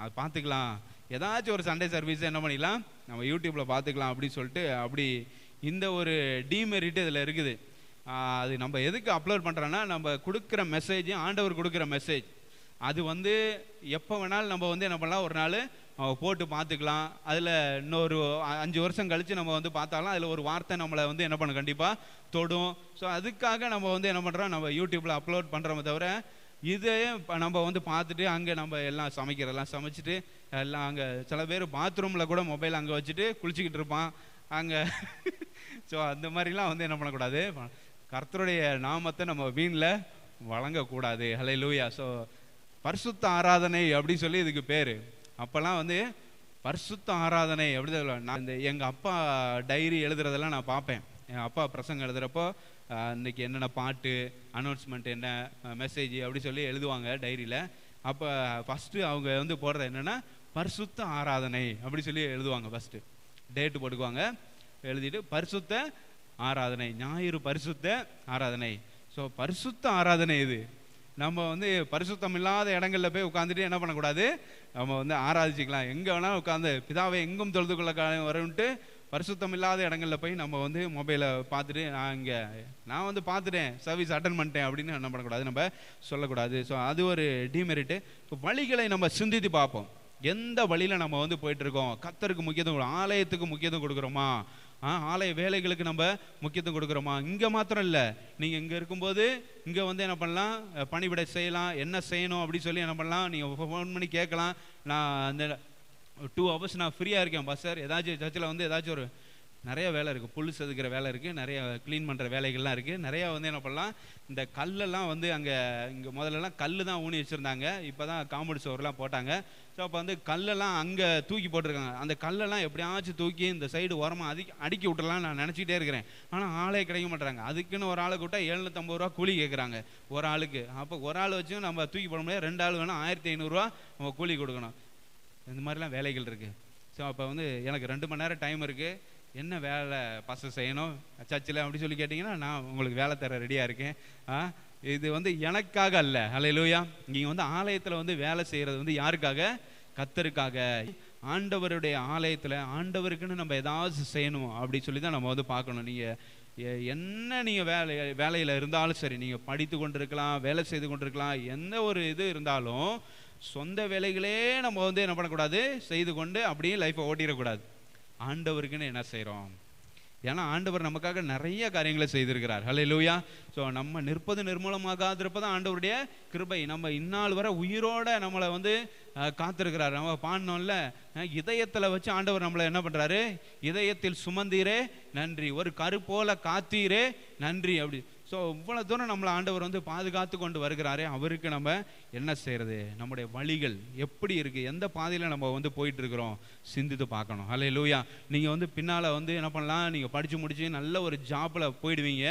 அது பார்த்துக்கலாம் ஏதாச்சும் ஒரு சண்டே சர்வீஸ் என்ன பண்ணிக்கலாம் நம்ம யூடியூப்பில் பார்த்துக்கலாம் அப்படின்னு சொல்லிட்டு அப்படி இந்த ஒரு டிமெரிட்டு இதில் இருக்குது அது நம்ம எதுக்கு அப்லோட் பண்ணுறோன்னா நம்ம கொடுக்குற மெசேஜ் ஆண்டவர் கொடுக்குற மெசேஜ் அது வந்து எப்போ வேணாலும் நம்ம வந்து என்ன பண்ணலாம் ஒரு நாள் போட்டு பார்த்துக்கலாம் அதில் இன்னொரு அஞ்சு வருஷம் கழித்து நம்ம வந்து பார்த்தாலும் அதில் ஒரு வார்த்தை நம்மளை வந்து என்ன பண்ண கண்டிப்பாக தொடும் ஸோ அதுக்காக நம்ம வந்து என்ன பண்ணுறோம் நம்ம யூடியூப்பில் அப்லோட் பண்ணுறோமே தவிர இதே நம்ம வந்து பார்த்துட்டு அங்கே நம்ம எல்லாம் சமைக்கிறதெல்லாம் சமைச்சிட்டு எல்லாம் அங்கே சில பேர் பாத்ரூமில் கூட மொபைல் அங்கே வச்சுட்டு குளிச்சுக்கிட்டு இருப்பான் அங்கே ஸோ அந்த மாதிரிலாம் வந்து என்ன பண்ணக்கூடாது கர்த்தருடைய நாமத்தை நம்ம வீணில் வழங்கக்கூடாது ஹலை லூயா ஸோ பரிசுத்த ஆராதனை அப்படின்னு சொல்லி இதுக்கு பேர் அப்போல்லாம் வந்து பரிசுத்த ஆராதனை அப்படி நான் இந்த எங்கள் அப்பா டைரி எழுதுறதெல்லாம் நான் பார்ப்பேன் என் அப்பா பிரசங்கம் எழுதுகிறப்போ இன்றைக்கி என்னென்ன பாட்டு அனௌன்ஸ்மெண்ட் என்ன மெசேஜ் அப்படின்னு சொல்லி எழுதுவாங்க டைரியில் அப்போ ஃபஸ்ட்டு அவங்க வந்து போடுறது என்னென்னா பரிசுத்த ஆராதனை அப்படி சொல்லி எழுதுவாங்க ஃபஸ்ட்டு டேட்டு போட்டுக்குவாங்க எழுதிட்டு பரிசுத்த ஆராதனை ஞாயிறு பரிசுத்த ஆராதனை ஸோ பரிசுத்த ஆராதனை இது நம்ம வந்து பரிசுத்தம் இல்லாத இடங்களில் போய் உட்காந்துட்டு என்ன பண்ணக்கூடாது நம்ம வந்து ஆராதிச்சிக்கலாம் எங்கே வேணாலும் உட்காந்து பிதாவை எங்கும் தொழுது கொள்ள வரும்ட்டு பரிசுத்தம் இல்லாத இடங்களில் போய் நம்ம வந்து மொபைலை பார்த்துட்டு நான் இங்கே நான் வந்து பார்த்துட்டேன் சர்வீஸ் அட்டன் பண்ணிட்டேன் அப்படின்னு என்ன பண்ணக்கூடாது நம்ம சொல்லக்கூடாது ஸோ அது ஒரு டிமெரிட்டு இப்போ வழிகளை நம்ம சிந்தித்து பார்ப்போம் எந்த வழியில் நம்ம வந்து போயிட்டுருக்கோம் கத்தருக்கு முக்கியத்துவம் ஆலயத்துக்கு முக்கியத்துவம் கொடுக்குறோமா ஆலய வேலைகளுக்கு நம்ம முக்கியத்துவம் கொடுக்குறோமா இங்கே மாத்திரம் இல்லை நீங்கள் இங்கே இருக்கும்போது இங்கே வந்து என்ன பண்ணலாம் பணிவிடை செய்யலாம் என்ன செய்யணும் அப்படின்னு சொல்லி என்ன பண்ணலாம் நீங்கள் ஃபோன் பண்ணி கேட்கலாம் நான் அந்த டூ ஹவர்ஸ் நான் ஃப்ரீயாக இருக்கேன் பஸ் சார் ஏதாச்சும் சர்ச்சில் வந்து ஏதாச்சும் ஒரு நிறைய வேலை இருக்குது புல் செதுக்கிற வேலை இருக்குது நிறைய க்ளீன் பண்ணுற வேலைகள்லாம் இருக்குது நிறையா வந்து என்ன பண்ணலாம் இந்த கல்லெல்லாம் வந்து அங்கே இங்கே முதல்லலாம் கல் தான் ஊனி வச்சுருந்தாங்க இப்போ தான் காமெடி சுவர்லாம் போட்டாங்க ஸோ அப்போ வந்து கல்லெல்லாம் அங்கே தூக்கி போட்டிருக்காங்க அந்த கல்லெல்லாம் எப்படியாச்சும் தூக்கி இந்த சைடு உரமாக அதி அடுக்கி விட்டுறலாம் நான் நினச்சிக்கிட்டே இருக்கிறேன் ஆனால் ஆளே கிடைக்க மாட்டுறாங்க அதுக்குன்னு ஒரு ஆளை கூட்டால் எழுநூற்றம்பது ரூபா கூலி கேட்குறாங்க ஒரு ஆளுக்கு அப்போ ஒரு ஆள் வச்சும் நம்ம தூக்கி போட முடியாது ரெண்டு ஆள் வேணால் ஆயிரத்தி ஐநூறுரூவா நம்ம கூலி கொடுக்கணும் இந்த மாதிரிலாம் வேலைகள் இருக்குது ஸோ அப்போ வந்து எனக்கு ரெண்டு மணி நேரம் டைம் இருக்குது என்ன வேலை பச செய்யணும் சர்ச்சில் அப்படி சொல்லி கேட்டிங்கன்னா நான் உங்களுக்கு வேலை தர ரெடியாக இருக்கேன் ஆ இது வந்து எனக்காக அல்ல அலை லூயா நீங்கள் வந்து ஆலயத்தில் வந்து வேலை செய்கிறது வந்து யாருக்காக கத்தருக்காக ஆண்டவருடைய ஆலயத்தில் ஆண்டவருக்குன்னு நம்ம ஏதாவது செய்யணும் அப்படின்னு சொல்லி தான் நம்ம வந்து பார்க்கணும் நீங்கள் என்ன நீங்கள் வேலை வேலையில் இருந்தாலும் சரி நீங்கள் படித்து கொண்டு இருக்கலாம் வேலை செய்து கொண்டிருக்கலாம் எந்த ஒரு இது இருந்தாலும் சொந்த வேலைகளே நம்ம வந்து என்ன பண்ணக்கூடாது செய்து கொண்டு அப்படியே லைஃப்பை ஓட்டிடக்கூடாது ஆண்டவருக்குன்னு என்ன செய்கிறோம் ஏன்னா ஆண்டவர் நமக்காக நிறைய காரியங்களை செய்திருக்கிறார் ஹலே லூயா ஸோ நம்ம நிற்பது நிர்மூலமாக தான் ஆண்டவருடைய கிருபை நம்ம இந்நாள் வரை உயிரோட நம்மளை வந்து காத்திருக்கிறார் நம்ம பாடினோம்ல இதயத்தில் வச்சு ஆண்டவர் நம்மளை என்ன பண்ணுறாரு இதயத்தில் சுமந்தீரே நன்றி ஒரு கரு போல காத்தீரே நன்றி அப்படி ஸோ இவ்வளோ தூரம் நம்மளை ஆண்டவர் வந்து பாதுகாத்து கொண்டு வருகிறாரே அவருக்கு நம்ம என்ன செய்கிறது நம்முடைய வழிகள் எப்படி இருக்குது எந்த பாதையில் நம்ம வந்து போயிட்டுருக்குறோம் சிந்தித்து பார்க்கணும் அல்ல லூயா நீங்கள் வந்து பின்னால் வந்து என்ன பண்ணலாம் நீங்கள் படித்து முடிச்சு நல்ல ஒரு ஜாப்பில் போயிடுவீங்க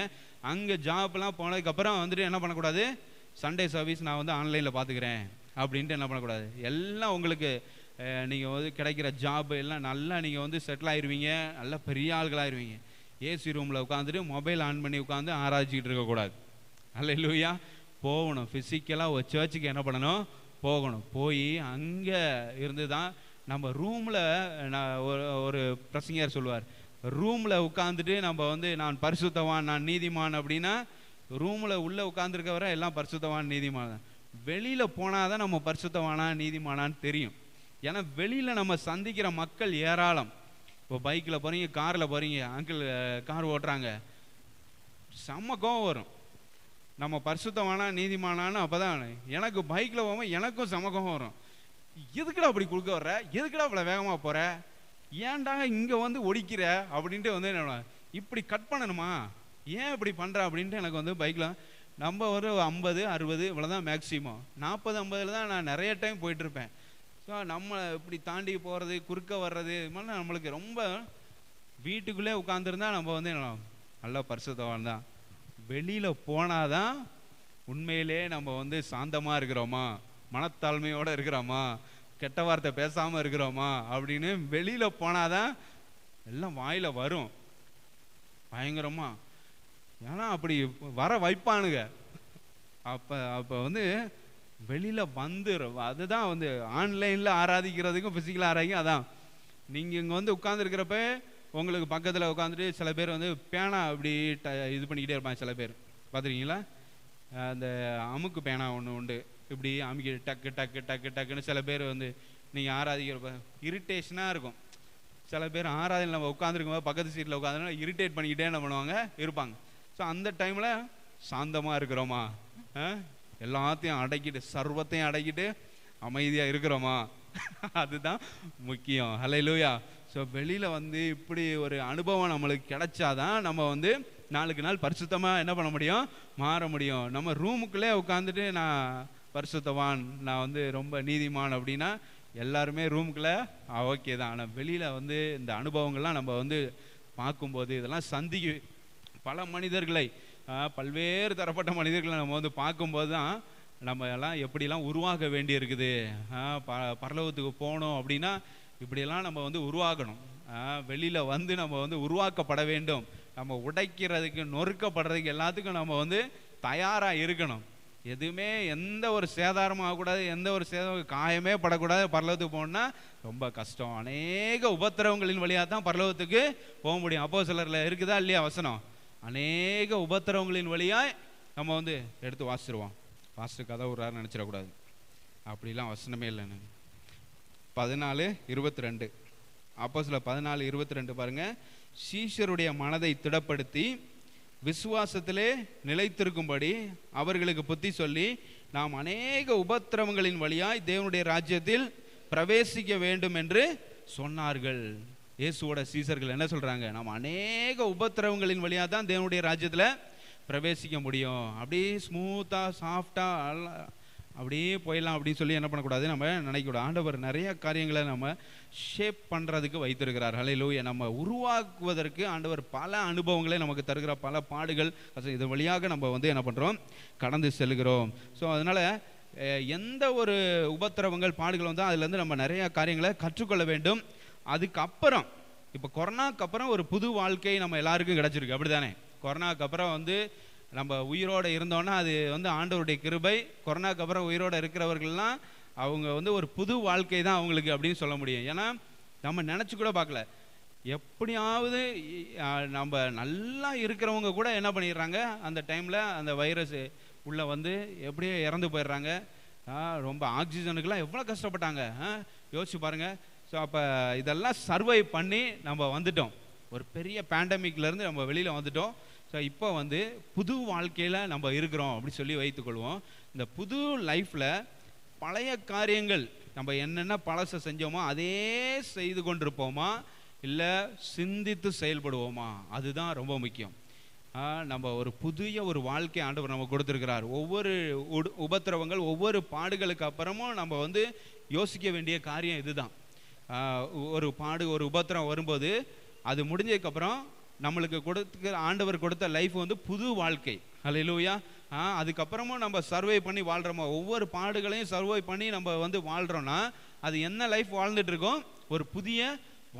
அங்கே ஜாப்லாம் போனதுக்கப்புறம் வந்துட்டு என்ன பண்ணக்கூடாது சண்டே சர்வீஸ் நான் வந்து ஆன்லைனில் பாத்துக்கிறேன் அப்படின்ட்டு என்ன பண்ணக்கூடாது எல்லாம் உங்களுக்கு நீங்கள் வந்து கிடைக்கிற ஜாப் எல்லாம் நல்லா நீங்கள் வந்து செட்டில் ஆயிடுவீங்க நல்லா பெரிய ஆள்களாயிருவீங்க ஏசி ரூமில் உட்காந்துட்டு மொபைல் ஆன் பண்ணி உட்காந்து ஆராய்ச்சிக்கிட்டு இருக்கக்கூடாது அல்ல இல்லையா போகணும் ஃபிசிக்கலாக வச்சு வச்சுக்கு என்ன பண்ணணும் போகணும் போய் அங்கே இருந்து தான் நம்ம ரூமில் நான் ஒரு ஒரு பிரசங்கர் சொல்லுவார் ரூமில் உட்காந்துட்டு நம்ம வந்து நான் பரிசுத்தவான் நான் நீதிமான் அப்படின்னா ரூமில் உள்ளே உட்காந்துருக்க வர எல்லாம் பரிசுத்தவான் நீதிமான் தான் வெளியில் போனால் தான் நம்ம பரிசுத்தவானா நீதிமானான்னு தெரியும் ஏன்னா வெளியில் நம்ம சந்திக்கிற மக்கள் ஏராளம் இப்போ பைக்கில் போகிறீங்க காரில் போகிறீங்க அங்கிள் கார் ஓட்டுறாங்க செம்ம கோவம் வரும் நம்ம பரிசுத்தமானா நீதிமானான்னு அப்போ தான் எனக்கு பைக்கில் போகும்போது எனக்கும் செம கோவம் வரும் எதுக்குடா அப்படி கொடுக்க வர்ற எதுக்குடா அவ்வளோ வேகமாக போகிற ஏன்டா இங்கே வந்து ஒடிக்கிற அப்படின்ட்டு வந்து என்ன இப்படி கட் பண்ணணுமா ஏன் இப்படி பண்ணுற அப்படின்ட்டு எனக்கு வந்து பைக்கில் நம்ம ஒரு ஐம்பது அறுபது இவ்வளோ தான் மேக்ஸிமம் நாற்பது ஐம்பதில் தான் நான் நிறைய டைம் போயிட்டுருப்பேன் ஸோ நம்ம இப்படி தாண்டி போகிறது குறுக்க வர்றது இது மாதிரிலாம் நம்மளுக்கு ரொம்ப வீட்டுக்குள்ளே உட்காந்துருந்தா நம்ம வந்து நல்ல பரிசுத்தவான் தான் வெளியில் போனால் தான் உண்மையிலே நம்ம வந்து சாந்தமாக இருக்கிறோமா மனத்தாழ்மையோடு இருக்கிறோமா கெட்ட வார்த்தை பேசாமல் இருக்கிறோமா அப்படின்னு வெளியில் போனால் தான் எல்லாம் வாயில் வரும் பயங்கரமா ஏன்னா அப்படி வர வைப்பானுங்க அப்போ அப்போ வந்து வெளியில் வந்துடும் அதுதான் வந்து ஆன்லைனில் ஆராதிக்கிறதுக்கும் ஃபிசிக்கலாக ஆராதிக்கும் அதான் நீங்கள் இங்கே வந்து உட்காந்துருக்கிறப்ப உங்களுக்கு பக்கத்தில் உட்காந்துட்டு சில பேர் வந்து பேனா அப்படி ட இது பண்ணிக்கிட்டே இருப்பாங்க சில பேர் பார்த்துருக்கீங்களா அந்த அமுக்கு பேனா ஒன்று உண்டு இப்படி அமுக்கி டக்கு டக்கு டக்கு டக்குன்னு சில பேர் வந்து நீங்கள் ஆராதிக்கிறப்ப இரிட்டேஷனாக இருக்கும் சில பேர் ஆராதனை நம்ம உட்காந்துருக்கும்போது பக்கத்து சீட்டில் உட்காந்துனா இரிட்டேட் பண்ணிக்கிட்டே என்ன பண்ணுவாங்க இருப்பாங்க ஸோ அந்த டைமில் சாந்தமாக இருக்கிறோமா எல்லாத்தையும் அடக்கிட்டு சர்வத்தையும் அடக்கிட்டு அமைதியாக இருக்கிறோமா அதுதான் முக்கியம் ஹலை லூயா ஸோ வெளியில் வந்து இப்படி ஒரு அனுபவம் நம்மளுக்கு கிடைச்சாதான் நம்ம வந்து நாளுக்கு நாள் பரிசுத்தமாக என்ன பண்ண முடியும் மாற முடியும் நம்ம ரூமுக்குள்ளே உட்காந்துட்டு நான் பரிசுத்தவான் நான் வந்து ரொம்ப நீதிமான் அப்படின்னா எல்லாருமே ரூமுக்குள்ளே ஓகே தான் ஆனால் வெளியில் வந்து இந்த அனுபவங்கள்லாம் நம்ம வந்து பார்க்கும்போது இதெல்லாம் சந்தி பல மனிதர்களை பல்வேறு தரப்பட்ட மனிதர்களை நம்ம வந்து பார்க்கும்போது தான் நம்ம எல்லாம் எப்படிலாம் உருவாக வேண்டி இருக்குது ப பரலோகத்துக்கு போகணும் அப்படின்னா இப்படியெல்லாம் நம்ம வந்து உருவாகணும் வெளியில் வந்து நம்ம வந்து உருவாக்கப்பட வேண்டும் நம்ம உடைக்கிறதுக்கு நொறுக்கப்படுறதுக்கு எல்லாத்துக்கும் நம்ம வந்து தயாராக இருக்கணும் எதுவுமே எந்த ஒரு சேதாரமும் ஆகக்கூடாது எந்த ஒரு சேதம் காயமே படக்கூடாது பரலோகத்துக்கு போகணுன்னா ரொம்ப கஷ்டம் அநேக உபத்திரவங்களின் வழியாக தான் பரலோகத்துக்கு போக முடியும் அப்போ சிலரில் இருக்குதா இல்லையா வசனம் அநேக உபத்திரவங்களின் வழியாக நம்ம வந்து எடுத்து வாசிடுவோம் வாசிட்டு கதை விடுறாரு நினச்சிடக்கூடாது அப்படிலாம் வசனமே இல்லைன்னு பதினாலு இருபத்தி ரெண்டு அப்போ சில பதினாலு இருபத்தி ரெண்டு பாருங்கள் சீஷருடைய மனதை திடப்படுத்தி விசுவாசத்திலே நிலைத்திருக்கும்படி அவர்களுக்கு புத்தி சொல்லி நாம் அநேக உபத்திரவங்களின் வழியாய் தேவனுடைய ராஜ்யத்தில் பிரவேசிக்க வேண்டும் என்று சொன்னார்கள் இயேசுவோட சீசர்கள் என்ன சொல்கிறாங்க நம்ம அநேக உபத்திரவங்களின் வழியாக தான் தேவனுடைய ராஜ்யத்தில் பிரவேசிக்க முடியும் அப்படியே ஸ்மூத்தாக சாஃப்டாக அப்படியே போயிடலாம் அப்படின்னு சொல்லி என்ன பண்ணக்கூடாது நம்ம நினைக்கக்கூடாது ஆண்டவர் நிறைய காரியங்களை நம்ம ஷேப் பண்ணுறதுக்கு வைத்திருக்கிறார் ஹலையிலூய நம்ம உருவாக்குவதற்கு ஆண்டவர் பல அனுபவங்களை நமக்கு தருகிற பல பாடுகள் இது வழியாக நம்ம வந்து என்ன பண்ணுறோம் கடந்து செல்கிறோம் ஸோ அதனால் எந்த ஒரு உபத்திரவங்கள் பாடுகள் வந்தால் அதுலேருந்து நம்ம நிறைய காரியங்களை கற்றுக்கொள்ள வேண்டும் அதுக்கப்புறம் இப்போ கொரோனாக்கு அப்புறம் ஒரு புது வாழ்க்கை நம்ம எல்லாருக்கும் கிடச்சிருக்கு அப்படி தானே கொரோனாக்கு அப்புறம் வந்து நம்ம உயிரோடு இருந்தோன்னா அது வந்து ஆண்டவருடைய கிருபை கொரோனாக்கு அப்புறம் உயிரோடு இருக்கிறவர்கள்லாம் அவங்க வந்து ஒரு புது வாழ்க்கை தான் அவங்களுக்கு அப்படின்னு சொல்ல முடியும் ஏன்னா நம்ம நினச்சி கூட பார்க்கல எப்படியாவது நம்ம நல்லா இருக்கிறவங்க கூட என்ன பண்ணிடுறாங்க அந்த டைமில் அந்த வைரஸ் உள்ளே வந்து எப்படியே இறந்து போயிடுறாங்க ரொம்ப ஆக்சிஜனுக்கெல்லாம் எவ்வளோ கஷ்டப்பட்டாங்க யோசிச்சு பாருங்கள் ஸோ அப்போ இதெல்லாம் சர்வை பண்ணி நம்ம வந்துட்டோம் ஒரு பெரிய பேண்டமிக்லேருந்து நம்ம வெளியில் வந்துட்டோம் ஸோ இப்போ வந்து புது வாழ்க்கையில் நம்ம இருக்கிறோம் அப்படி சொல்லி வைத்துக்கொள்வோம் இந்த புது லைஃப்பில் பழைய காரியங்கள் நம்ம என்னென்ன பழசை செஞ்சோமோ அதே செய்து கொண்டிருப்போமா இல்லை சிந்தித்து செயல்படுவோமா அதுதான் ரொம்ப முக்கியம் நம்ம ஒரு புதிய ஒரு வாழ்க்கை ஆண்டவர் நம்ம கொடுத்துருக்கிறார் ஒவ்வொரு உபத்திரவங்கள் ஒவ்வொரு பாடுகளுக்கு அப்புறமும் நம்ம வந்து யோசிக்க வேண்டிய காரியம் இதுதான் ஒரு பாடு ஒரு உபத்திரம் வரும்போது அது முடிஞ்சதுக்கப்புறம் நம்மளுக்கு கொடுத்து ஆண்டவர் கொடுத்த லைஃப் வந்து புது வாழ்க்கை அலையிலூயா அதுக்கப்புறமும் நம்ம சர்வை பண்ணி வாழ்கிறோமோ ஒவ்வொரு பாடுகளையும் சர்வை பண்ணி நம்ம வந்து வாழ்கிறோன்னா அது என்ன லைஃப் வாழ்ந்துட்டுருக்கோம் ஒரு புதிய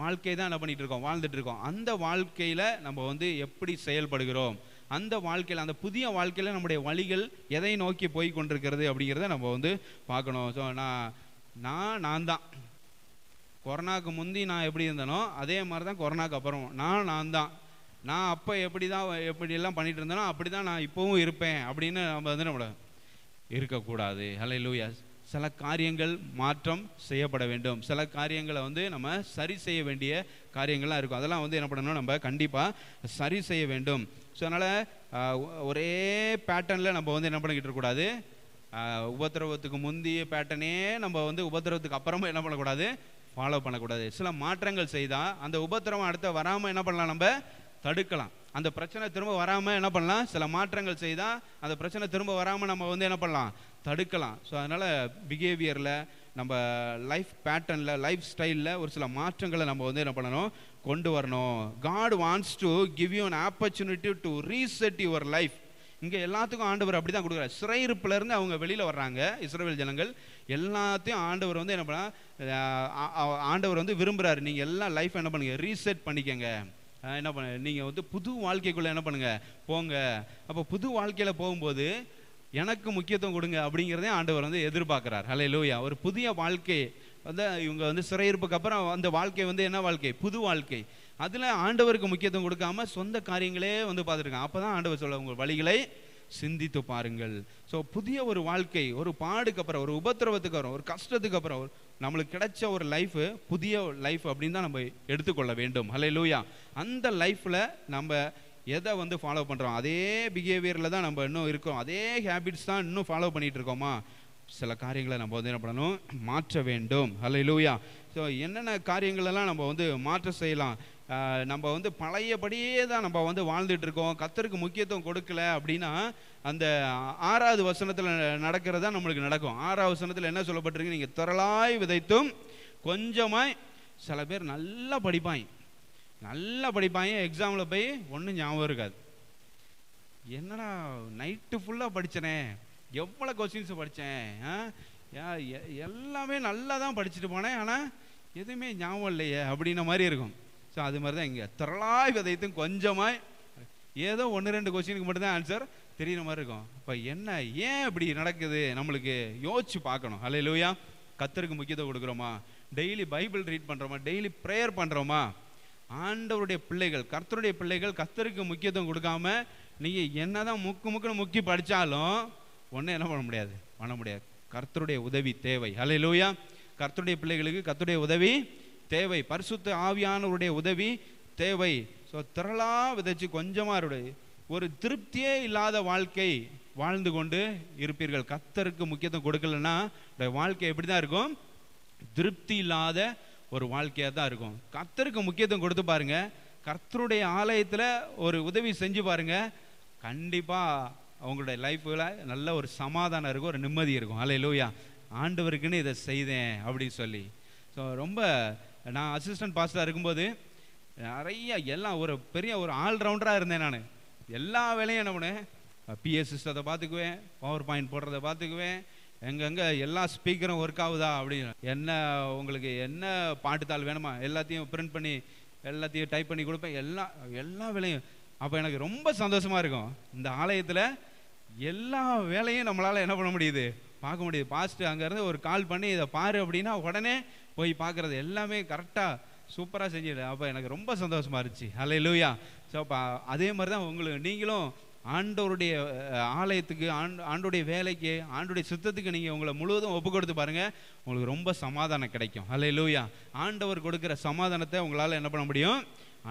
வாழ்க்கை தான் என்ன பண்ணிகிட்டு இருக்கோம் வாழ்ந்துட்டு இருக்கோம் அந்த வாழ்க்கையில் நம்ம வந்து எப்படி செயல்படுகிறோம் அந்த வாழ்க்கையில் அந்த புதிய வாழ்க்கையில் நம்முடைய வழிகள் எதை நோக்கி போய் கொண்டிருக்கிறது அப்படிங்கிறத நம்ம வந்து பார்க்கணும் ஸோ நான் நான் நான் தான் கொரோனாவுக்கு முந்தி நான் எப்படி இருந்தேனோ அதே மாதிரி தான் கொரோனாக்கு அப்புறம் நான் நான் தான் நான் அப்போ எப்படி தான் எப்படியெல்லாம் பண்ணிகிட்டு இருந்தனோ அப்படி தான் நான் இப்போவும் இருப்பேன் அப்படின்னு நம்ம வந்து நம்மள இருக்கக்கூடாது ஹலை லூயா சில காரியங்கள் மாற்றம் செய்யப்பட வேண்டும் சில காரியங்களை வந்து நம்ம சரி செய்ய வேண்டிய காரியங்கள்லாம் இருக்கும் அதெல்லாம் வந்து என்ன பண்ணணும் நம்ம கண்டிப்பாக சரி செய்ய வேண்டும் ஸோ அதனால் ஒரே பேட்டர்னில் நம்ம வந்து என்ன பண்ணிக்கிட்டு இருக்கக்கூடாது உபத்திரவத்துக்கு முந்தைய பேட்டர்னே நம்ம வந்து உபத்திரவத்துக்கு அப்புறமும் என்ன பண்ணக்கூடாது ஃபாலோ பண்ணக்கூடாது சில மாற்றங்கள் செய்தால் அந்த உபத்திரவம் அடுத்த வராமல் என்ன பண்ணலாம் நம்ம தடுக்கலாம் அந்த பிரச்சனை திரும்ப வராமல் என்ன பண்ணலாம் சில மாற்றங்கள் செய்தால் அந்த பிரச்சனை திரும்ப வராமல் நம்ம வந்து என்ன பண்ணலாம் தடுக்கலாம் ஸோ அதனால் பிஹேவியரில் நம்ம லைஃப் பேட்டர்னில் லைஃப் ஸ்டைலில் ஒரு சில மாற்றங்களை நம்ம வந்து என்ன பண்ணணும் கொண்டு வரணும் God wants to give you an opportunity to reset your life இங்கே எல்லாத்துக்கும் ஆண்டவர் அப்படி தான் கொடுக்குறாரு சிறையிருப்பிலேருந்து அவங்க வெளியில் வர்றாங்க இஸ்ரேல் ஜனங்கள் எல்லாத்தையும் ஆண்டவர் வந்து என்ன பண்ண ஆண்டவர் வந்து விரும்புகிறாரு நீங்கள் எல்லா லைஃப் என்ன பண்ணுங்கள் ரீசெட் பண்ணிக்கங்க என்ன பண்ண நீங்கள் வந்து புது வாழ்க்கைக்குள்ளே என்ன பண்ணுங்கள் போங்க அப்போ புது வாழ்க்கையில் போகும்போது எனக்கு முக்கியத்துவம் கொடுங்க அப்படிங்கிறதே ஆண்டவர் வந்து எதிர்பார்க்குறார் ஹலே லூயா ஒரு புதிய வாழ்க்கை வந்து இவங்க வந்து சிறையிருப்புக்கு அப்புறம் அந்த வாழ்க்கை வந்து என்ன வாழ்க்கை புது வாழ்க்கை அதில் ஆண்டவருக்கு முக்கியத்துவம் கொடுக்காம சொந்த காரியங்களே வந்து பார்த்துருக்காங்க அப்போ தான் ஆண்டவர் சொல்ல உங்கள் வழிகளை சிந்தித்து பாருங்கள் ஸோ புதிய ஒரு வாழ்க்கை ஒரு பாடுக்கு அப்புறம் ஒரு உபத்திரவத்துக்கு அப்புறம் ஒரு கஷ்டத்துக்கு அப்புறம் நம்மளுக்கு கிடைச்ச ஒரு லைஃப் புதிய லைஃப் அப்படின்னு தான் நம்ம எடுத்துக்கொள்ள வேண்டும் ஹலே லூயா அந்த லைஃப்பில் நம்ம எதை வந்து ஃபாலோ பண்ணுறோம் அதே பிஹேவியரில் தான் நம்ம இன்னும் இருக்கோம் அதே ஹேபிட்ஸ் தான் இன்னும் ஃபாலோ பண்ணிகிட்டு இருக்கோமா சில காரியங்களை நம்ம வந்து என்ன பண்ணணும் மாற்ற வேண்டும் ஹலே லூயா ஸோ என்னென்ன காரியங்களெல்லாம் நம்ம வந்து மாற்ற செய்யலாம் நம்ம வந்து பழையபடியே தான் நம்ம வந்து வாழ்ந்துட்டு இருக்கோம் கத்தருக்கு முக்கியத்துவம் கொடுக்கல அப்படின்னா அந்த ஆறாவது வசனத்தில் நடக்கிறதா நம்மளுக்கு நடக்கும் ஆறாவது வசனத்தில் என்ன சொல்லப்பட்டிருக்கு நீங்கள் திரளாய் விதைத்தும் கொஞ்சமாய் சில பேர் நல்லா படிப்பாய் நல்லா படிப்பாய் எக்ஸாமில் போய் ஒன்றும் ஞாபகம் இருக்காது என்னடா நைட்டு ஃபுல்லாக படித்தனே எவ்வளோ கொஸ்டின்ஸ் படித்தேன் எல்லாமே நல்லா தான் படிச்சுட்டு போனேன் ஆனால் எதுவுமே ஞாபகம் இல்லையே அப்படின்ன மாதிரி இருக்கும் ஸோ அது மாதிரி தான் இங்கே திரளாய் விதைத்தும் கொஞ்சமாய் ஏதோ ஒன்று ரெண்டு கொஸ்டினுக்கு மட்டும்தான் ஆன்சர் தெரியுற மாதிரி இருக்கும் இப்போ என்ன ஏன் இப்படி நடக்குது நம்மளுக்கு யோசிச்சு பார்க்கணும் அல்ல லூயா கத்தருக்கு முக்கியத்துவம் கொடுக்குறோமா டெய்லி பைபிள் ரீட் பண்ணுறோமா டெய்லி ப்ரேயர் பண்ணுறோமா ஆண்டவருடைய பிள்ளைகள் கர்த்தருடைய பிள்ளைகள் கத்தருக்கு முக்கியத்துவம் கொடுக்காம நீங்கள் என்ன தான் முக்கு முக்குன்னு முக்கி படித்தாலும் ஒன்றும் என்ன பண்ண முடியாது பண்ண முடியாது கர்த்தருடைய உதவி தேவை அலை லூயா கர்த்தருடைய பிள்ளைகளுக்கு கர்த்தருடைய உதவி தேவை பரிசுத்த ஆவியானவருடைய உதவி தேவை ஸோ திரளா விதைச்சு கொஞ்சமாக ஒரு திருப்தியே இல்லாத வாழ்க்கை வாழ்ந்து கொண்டு இருப்பீர்கள் கத்தருக்கு முக்கியத்துவம் கொடுக்கலன்னா வாழ்க்கை எப்படி தான் இருக்கும் திருப்தி இல்லாத ஒரு வாழ்க்கையாக தான் இருக்கும் கத்தருக்கு முக்கியத்துவம் கொடுத்து பாருங்க கர்த்தருடைய ஆலயத்தில் ஒரு உதவி செஞ்சு பாருங்க கண்டிப்பாக அவங்களுடைய லைஃப்பில் நல்ல ஒரு சமாதானம் இருக்கும் ஒரு நிம்மதி இருக்கும் அலை லோயா ஆண்டவருக்குன்னு இதை செய்தேன் அப்படின்னு சொல்லி ஸோ ரொம்ப நான் அசிஸ்டன்ட் பாஸ்டராக இருக்கும்போது நிறைய எல்லாம் ஒரு பெரிய ஒரு ஆல்ரவுண்டராக இருந்தேன் நான் எல்லா வேலையும் என்ன பண்ணுவேன் பிஎஸ் சிஸ்டத்தை பார்த்துக்குவேன் பவர் பாயிண்ட் போடுறதை பார்த்துக்குவேன் எங்கெங்கே எல்லா ஸ்பீக்கரும் ஒர்க் ஆகுதா அப்படின்னு என்ன உங்களுக்கு என்ன பாட்டுத்தாள் வேணுமா எல்லாத்தையும் பிரிண்ட் பண்ணி எல்லாத்தையும் டைப் பண்ணி கொடுப்பேன் எல்லா எல்லா வேலையும் அப்போ எனக்கு ரொம்ப சந்தோஷமாக இருக்கும் இந்த ஆலயத்தில் எல்லா வேலையும் நம்மளால் என்ன பண்ண முடியுது பார்க்க முடியுது பாஸ்ட்டு அங்கேருந்து ஒரு கால் பண்ணி இதை பாரு அப்படின்னா உடனே போய் பார்க்குறது எல்லாமே கரெக்டாக சூப்பராக செஞ்சிடு அப்போ எனக்கு ரொம்ப சந்தோஷமாக இருந்துச்சு அல்ல லூயா ஸோ அப்போ அதே மாதிரி தான் உங்களுக்கு நீங்களும் ஆண்டோருடைய ஆலயத்துக்கு ஆண் ஆண்டுடைய வேலைக்கு ஆண்டுடைய சுத்தத்துக்கு நீங்கள் உங்களை முழுவதும் ஒப்பு கொடுத்து பாருங்கள் உங்களுக்கு ரொம்ப சமாதானம் கிடைக்கும் அல்ல லூயா ஆண்டவர் கொடுக்குற சமாதானத்தை உங்களால் என்ன பண்ண முடியும்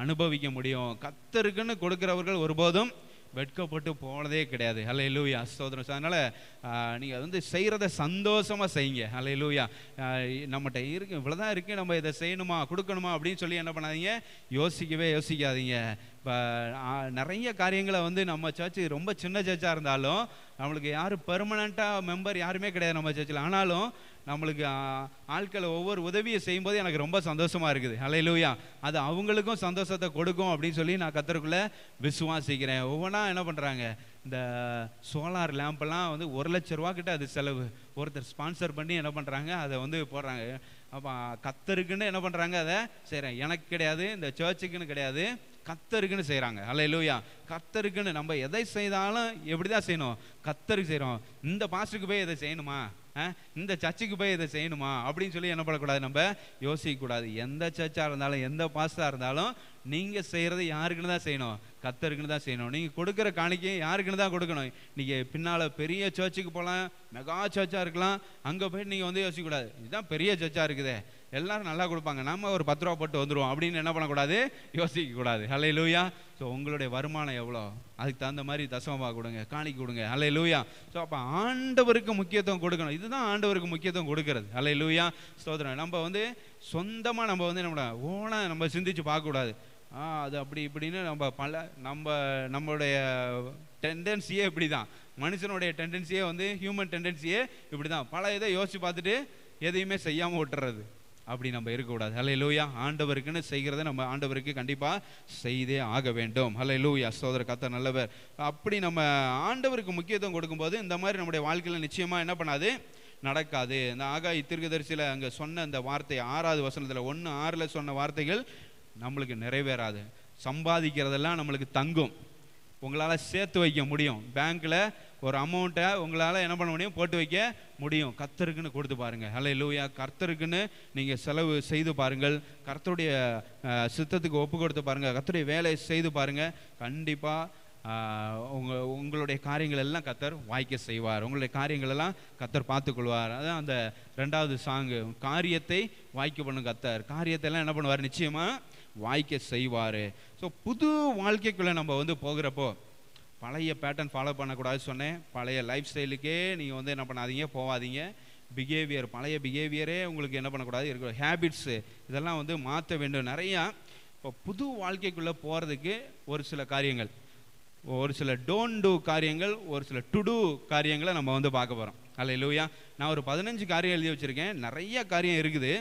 அனுபவிக்க முடியும் கத்தருக்குன்னு கொடுக்குறவர்கள் ஒருபோதும் வெட்கப்பட்டு போனதே கிடையாது ஹலே லூயா சோதனம் அதனால் நீங்கள் வந்து செய்கிறத சந்தோஷமாக செய்யுங்க ஹலே லூயா நம்மகிட்ட இருக்கு இவ்வளோ தான் இருக்குது நம்ம இதை செய்யணுமா கொடுக்கணுமா அப்படின்னு சொல்லி என்ன பண்ணாதீங்க யோசிக்கவே யோசிக்காதீங்க இப்போ நிறைய காரியங்களை வந்து நம்ம சர்ச்சு ரொம்ப சின்ன சர்ச்சாக இருந்தாலும் நம்மளுக்கு யாரும் பெர்மனண்ட்டாக மெம்பர் யாருமே கிடையாது நம்ம சர்ச்சில் ஆனாலும் நம்மளுக்கு ஆட்களை ஒவ்வொரு உதவியை செய்யும்போது எனக்கு ரொம்ப சந்தோஷமாக இருக்குது அலையிலூயா அது அவங்களுக்கும் சந்தோஷத்தை கொடுக்கும் அப்படின்னு சொல்லி நான் கத்தருக்குள்ளே விசுவாசிக்கிறேன் ஒவ்வொன்றா என்ன பண்ணுறாங்க இந்த சோலார் லேம்பெல்லாம் வந்து ஒரு லட்ச ரூபா கிட்ட அது செலவு ஒருத்தர் ஸ்பான்சர் பண்ணி என்ன பண்ணுறாங்க அதை வந்து போடுறாங்க அப்போ கத்தருக்குன்னு என்ன பண்ணுறாங்க அதை செய்கிறேன் எனக்கு கிடையாது இந்த சர்ச்சுக்குன்னு கிடையாது கத்தருக்குன்னு செய்கிறாங்க அல்ல லூயா கத்தருக்குன்னு நம்ம எதை செய்தாலும் எப்படி தான் செய்யணும் கத்தருக்கு செய்கிறோம் இந்த பாஸ்டருக்கு போய் எதை செய்யணுமா இந்த சர்ச்சுக்கு போய் இதை செய்யணுமா அப்படின்னு சொல்லி என்ன பண்ணக்கூடாது நம்ம யோசிக்கக்கூடாது எந்த சர்ச்சாக இருந்தாலும் எந்த பாஸ்டாக இருந்தாலும் நீங்கள் செய்கிறது யாருக்குன்னு தான் செய்யணும் கத்தருக்குன்னு தான் செய்யணும் நீங்கள் கொடுக்குற காணிக்கையும் யாருக்குன்னு தான் கொடுக்கணும் நீங்கள் பின்னால் பெரிய சர்ச்சுக்கு போகலாம் மெகா சர்ச்சாக இருக்கலாம் அங்கே போய் நீங்கள் வந்து யோசிக்கக்கூடாது இதுதான் பெரிய சர்ச்சாக இருக்குதே எல்லாரும் நல்லா கொடுப்பாங்க நம்ம ஒரு பத்து ரூபா போட்டு வந்துடுவோம் அப்படின்னு என்ன பண்ணக்கூடாது யோசிக்க கூடாது ஹலை லூயா ஸோ உங்களுடைய வருமானம் எவ்வளோ அதுக்கு தகுந்த மாதிரி தசமமாக கொடுங்க காணிக்கு கொடுங்க ஹலை லூயா ஸோ அப்போ ஆண்டவருக்கு முக்கியத்துவம் கொடுக்கணும் இதுதான் ஆண்டவருக்கு முக்கியத்துவம் கொடுக்கறது ஹலை லூயா ஸ்தோதிரம் நம்ம வந்து சொந்தமாக நம்ம வந்து நம்மளோட ஓனாக நம்ம சிந்திச்சு பார்க்கக்கூடாது ஆ அது அப்படி இப்படின்னு நம்ம பல நம்ம நம்மளுடைய டெண்டன்சியே இப்படி தான் மனுஷனுடைய டெண்டன்சியே வந்து ஹியூமன் டெண்டன்சியே இப்படி தான் பல இதை யோசித்து பார்த்துட்டு எதையுமே செய்யாமல் விட்டுறது அப்படி நம்ம இருக்கக்கூடாது ஹலே லூயா ஆண்டவருக்குன்னு செய்கிறத நம்ம ஆண்டவருக்கு கண்டிப்பாக செய்தே ஆக வேண்டும் ஹலே லூயா சோதர கத்த நல்லவர் அப்படி நம்ம ஆண்டவருக்கு முக்கியத்துவம் கொடுக்கும்போது இந்த மாதிரி நம்முடைய வாழ்க்கையில் நிச்சயமாக என்ன பண்ணாது நடக்காது இந்த ஆகாய் திருகதரிசியில் அங்கே சொன்ன அந்த வார்த்தை ஆறாவது வசனத்தில் ஒன்று ஆறில் சொன்ன வார்த்தைகள் நம்மளுக்கு நிறைவேறாது சம்பாதிக்கிறதெல்லாம் நம்மளுக்கு தங்கும் உங்களால் சேர்த்து வைக்க முடியும் பேங்க்கில் ஒரு அமௌண்ட்டை உங்களால் என்ன பண்ண முடியும் போட்டு வைக்க முடியும் கர்த்தருக்குன்னு கொடுத்து பாருங்கள் ஹலை லூயா கர்த்தருக்குன்னு நீங்கள் செலவு செய்து பாருங்கள் கர்த்தருடைய சித்தத்துக்கு ஒப்பு கொடுத்து பாருங்கள் கர்த்தருடைய வேலையை செய்து பாருங்கள் கண்டிப்பாக உங்கள் உங்களுடைய காரியங்கள் எல்லாம் கத்தர் வாய்க்க செய்வார் உங்களுடைய காரியங்கள் எல்லாம் கத்தர் பார்த்துக்கொள்வார் அதான் அந்த ரெண்டாவது சாங்கு காரியத்தை வாய்க்க பண்ணும் கத்தர் காரியத்தை எல்லாம் என்ன பண்ணுவார் நிச்சயமாக வாய்க்க செய்வார் ஸோ புது வாழ்க்கைக்குள்ளே நம்ம வந்து போகிறப்போ பழைய பேட்டர்ன் ஃபாலோ பண்ணக்கூடாது சொன்னேன் பழைய லைஃப் ஸ்டைலுக்கே நீங்கள் வந்து என்ன பண்ணாதீங்க போகாதீங்க பிஹேவியர் பழைய பிஹேவியரே உங்களுக்கு என்ன பண்ணக்கூடாது இருக்கிற ஹேபிட்ஸு இதெல்லாம் வந்து மாற்ற வேண்டும் நிறையா இப்போ புது வாழ்க்கைக்குள்ளே போகிறதுக்கு ஒரு சில காரியங்கள் ஒரு சில டோன்ட் டூ காரியங்கள் ஒரு சில டு டூ காரியங்களை நம்ம வந்து பார்க்க போகிறோம் அல்ல லூயா நான் ஒரு பதினஞ்சு காரியம் எழுதி வச்சுருக்கேன் நிறைய காரியம் இருக்குது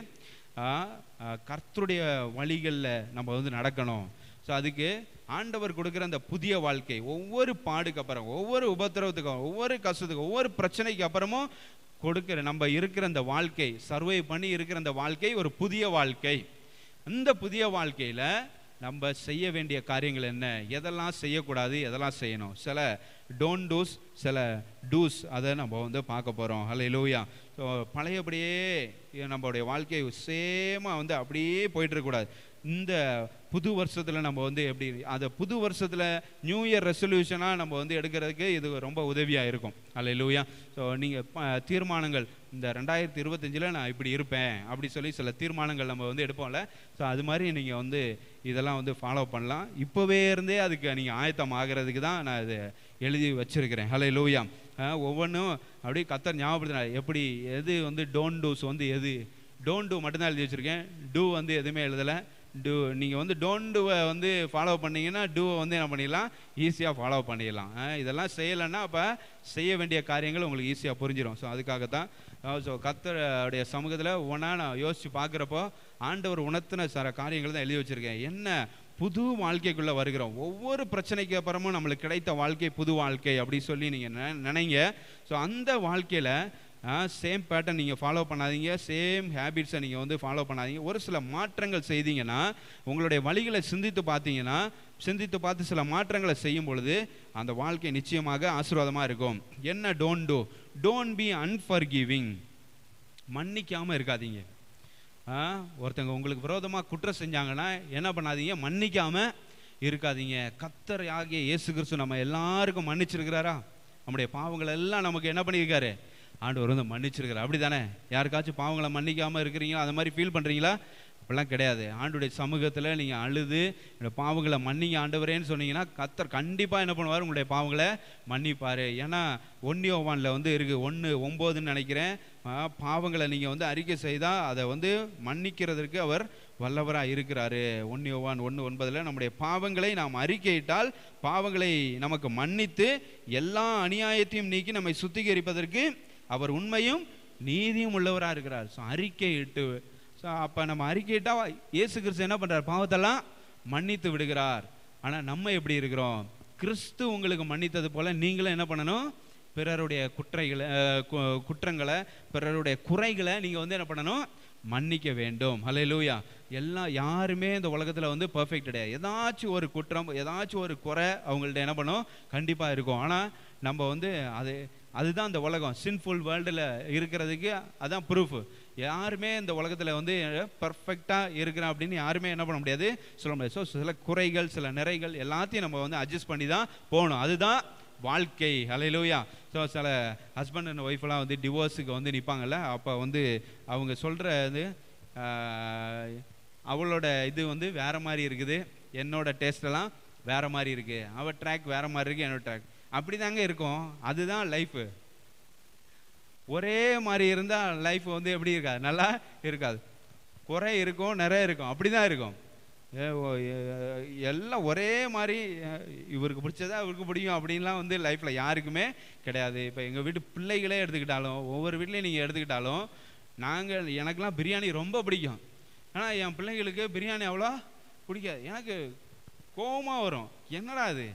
கர்த்தருடைய வழிகளில் நம்ம வந்து நடக்கணும் ஸோ அதுக்கு ஆண்டவர் கொடுக்குற அந்த புதிய வாழ்க்கை ஒவ்வொரு பாடுக்கு அப்புறம் ஒவ்வொரு உபத்திரவத்துக்கும் ஒவ்வொரு கஷ்டத்துக்கும் ஒவ்வொரு பிரச்சனைக்கு அப்புறமும் கொடுக்குற நம்ம இருக்கிற அந்த வாழ்க்கை சர்வை பண்ணி இருக்கிற அந்த வாழ்க்கை ஒரு புதிய வாழ்க்கை அந்த புதிய வாழ்க்கையில் நம்ம செய்ய வேண்டிய காரியங்கள் என்ன எதெல்லாம் செய்யக்கூடாது எதெல்லாம் செய்யணும் சில டோன்ட் டூஸ் சில டூஸ் அதை நம்ம வந்து பார்க்க போகிறோம் அல்ல இலோயா ஸோ பழையபடியே நம்மளுடைய வாழ்க்கையை சேமாக வந்து அப்படியே போயிட்டுருக்கூடாது இந்த புது வருஷத்தில் நம்ம வந்து எப்படி அதை புது வருஷத்தில் நியூ இயர் ரெசல்யூஷனாக நம்ம வந்து எடுக்கிறதுக்கு இது ரொம்ப உதவியாக இருக்கும் அல்ல இல்லையா ஸோ நீங்கள் தீர்மானங்கள் இந்த ரெண்டாயிரத்தி இருபத்தஞ்சில் நான் இப்படி இருப்பேன் அப்படி சொல்லி சில தீர்மானங்கள் நம்ம வந்து எடுப்போம்ல ஸோ அது மாதிரி நீங்கள் வந்து இதெல்லாம் வந்து ஃபாலோ பண்ணலாம் இப்போவே இருந்தே அதுக்கு நீங்கள் ஆயத்தம் ஆகிறதுக்கு தான் நான் இது எழுதி வச்சுருக்கிறேன் ஹலோ லூயா ஒவ்வொன்றும் அப்படியே கத்தர் ஞாபகப்படுத்தினார் எப்படி எது வந்து டோன்ட் டூஸ் வந்து எது டோன்ட் டூ மட்டும்தான் எழுதி வச்சுருக்கேன் டூ வந்து எதுவுமே எழுதலை டூ நீங்கள் வந்து டோன் டூவை வந்து ஃபாலோ பண்ணிங்கன்னா டூவை வந்து என்ன பண்ணிடலாம் ஈஸியாக ஃபாலோ பண்ணிடலாம் இதெல்லாம் செய்யலைன்னா அப்போ செய்ய வேண்டிய காரியங்கள் உங்களுக்கு ஈஸியாக புரிஞ்சிடும் ஸோ அதுக்காக தான் ஸோ கத்தருடைய சமூகத்தில் ஒன்றா நான் யோசித்து பார்க்குறப்போ ஆண்டவர் உணர்த்தின சில காரியங்கள் தான் எழுதி வச்சுருக்கேன் என்ன புது வாழ்க்கைக்குள்ளே வருகிறோம் ஒவ்வொரு பிரச்சனைக்கு அப்புறமும் நம்மளுக்கு கிடைத்த வாழ்க்கை புது வாழ்க்கை அப்படின்னு சொல்லி நீங்கள் நினைங்க ஸோ அந்த வாழ்க்கையில் சேம் பேட்டர்ன் நீங்கள் ஃபாலோ பண்ணாதீங்க சேம் ஹேபிட்ஸை நீங்கள் வந்து ஃபாலோ பண்ணாதீங்க ஒரு சில மாற்றங்கள் செய்தீங்கன்னா உங்களுடைய வழிகளை சிந்தித்து பார்த்தீங்கன்னா சிந்தித்து பார்த்து சில மாற்றங்களை செய்யும் பொழுது அந்த வாழ்க்கை நிச்சயமாக ஆசீர்வாதமாக இருக்கும் என்ன don't do don't be unforgiving மன்னிக்காமல் இருக்காதீங்க ஒருத்தங்க உங்களுக்கு விரோதமாக குற்றம் செஞ்சாங்கன்னா என்ன பண்ணாதீங்க மன்னிக்காமல் இருக்காதீங்க கத்தர் ஆகிய இயேசு கிறிஸ்து நம்ம எல்லாருக்கும் மன்னிச்சிருக்கிறாரா நம்முடைய பாவங்கள் எல்லாம் நமக்கு என்ன பண்ணியிருக்காரு ஆண்டவர் வந்து மன்னிச்சிருக்கிறார் அப்படி தானே யாருக்காச்சும் பாவங்களை மன்னிக்காமல் இருக்கிறீங்களா அந்த மாதிரி ஃபீல் பண்ணுறீங்களா அப்படிலாம் கிடையாது ஆண்டுடைய சமூகத்தில் நீங்கள் அழுது என்னுடைய பாவங்களை மன்னிங்க ஆண்டவரேன்னு சொன்னீங்கன்னா கத்தர் கண்டிப்பாக என்ன பண்ணுவார் உங்களுடைய பாவங்களை மன்னிப்பார் ஏன்னா ஒவ்வானில் வந்து இருக்குது ஒன்று ஒம்போதுன்னு நினைக்கிறேன் பாவங்களை நீங்கள் வந்து அறிக்கை செய்தால் அதை வந்து மன்னிக்கிறதற்கு அவர் வல்லவராக இருக்கிறாரு ஒன்னி யோவான் ஒன்று ஒன்பதில் நம்முடைய பாவங்களை நாம் அறிக்கையிட்டால் பாவங்களை நமக்கு மன்னித்து எல்லா அநியாயத்தையும் நீக்கி நம்மை சுத்திகரிப்பதற்கு அவர் உண்மையும் நீதியும் உள்ளவராக இருக்கிறார் ஸோ அறிக்கை இட்டு ஸோ அப்போ நம்ம அறிக்கையிட்டா இயேசு கிறிஸ்து என்ன பண்ணுறார் பாவத்தெல்லாம் மன்னித்து விடுகிறார் ஆனால் நம்ம எப்படி இருக்கிறோம் கிறிஸ்து உங்களுக்கு மன்னித்தது போல் நீங்களும் என்ன பண்ணணும் பிறருடைய குற்றைகளை குற்றங்களை பிறருடைய குறைகளை நீங்கள் வந்து என்ன பண்ணணும் மன்னிக்க வேண்டும் ஹலே லூயா எல்லாம் யாருமே இந்த உலகத்தில் வந்து பர்ஃபெக்ட் கிடையாது ஏதாச்சும் ஒரு குற்றம் ஏதாச்சும் ஒரு குறை அவங்கள்ட்ட என்ன பண்ணும் கண்டிப்பாக இருக்கும் ஆனால் நம்ம வந்து அது அதுதான் இந்த உலகம் சின்ஃபுல் வேர்ல்டில் இருக்கிறதுக்கு அதுதான் ப்ரூஃப் யாருமே இந்த உலகத்தில் வந்து பர்ஃபெக்டாக இருக்கிறேன் அப்படின்னு யாருமே என்ன பண்ண முடியாது சொல்ல முடியாது ஸோ சில குறைகள் சில நிறைகள் எல்லாத்தையும் நம்ம வந்து அட்ஜஸ்ட் பண்ணி தான் போகணும் அதுதான் வாழ்க்கை அலையிலூயா ஸோ சில ஹஸ்பண்ட் அண்ட் ஒய்ஃபெல்லாம் வந்து டிவோர்ஸுக்கு வந்து நிற்பாங்கள்ல அப்போ வந்து அவங்க சொல்கிறது அவளோட இது வந்து வேறு மாதிரி இருக்குது என்னோடய டேஸ்டெல்லாம் வேறு மாதிரி இருக்குது அவள் ட்ராக் வேறு மாதிரி இருக்குது என்னோடய ட்ராக் அப்படி தாங்க இருக்கும் அதுதான் லைஃபு ஒரே மாதிரி இருந்தால் லைஃப் வந்து எப்படி இருக்காது நல்லா இருக்காது குறை இருக்கும் நிறைய இருக்கும் அப்படி தான் இருக்கும் எல்லாம் ஒரே மாதிரி இவருக்கு பிடிச்சதா இவருக்கு பிடிக்கும் அப்படின்லாம் வந்து லைஃப்பில் யாருக்குமே கிடையாது இப்போ எங்கள் வீட்டு பிள்ளைகளே எடுத்துக்கிட்டாலும் ஒவ்வொரு வீட்லேயும் நீங்கள் எடுத்துக்கிட்டாலும் நாங்கள் எனக்கெலாம் பிரியாணி ரொம்ப பிடிக்கும் ஆனால் என் பிள்ளைங்களுக்கு பிரியாணி அவ்வளோ பிடிக்காது எனக்கு கோபமாக வரும் என்னடா அது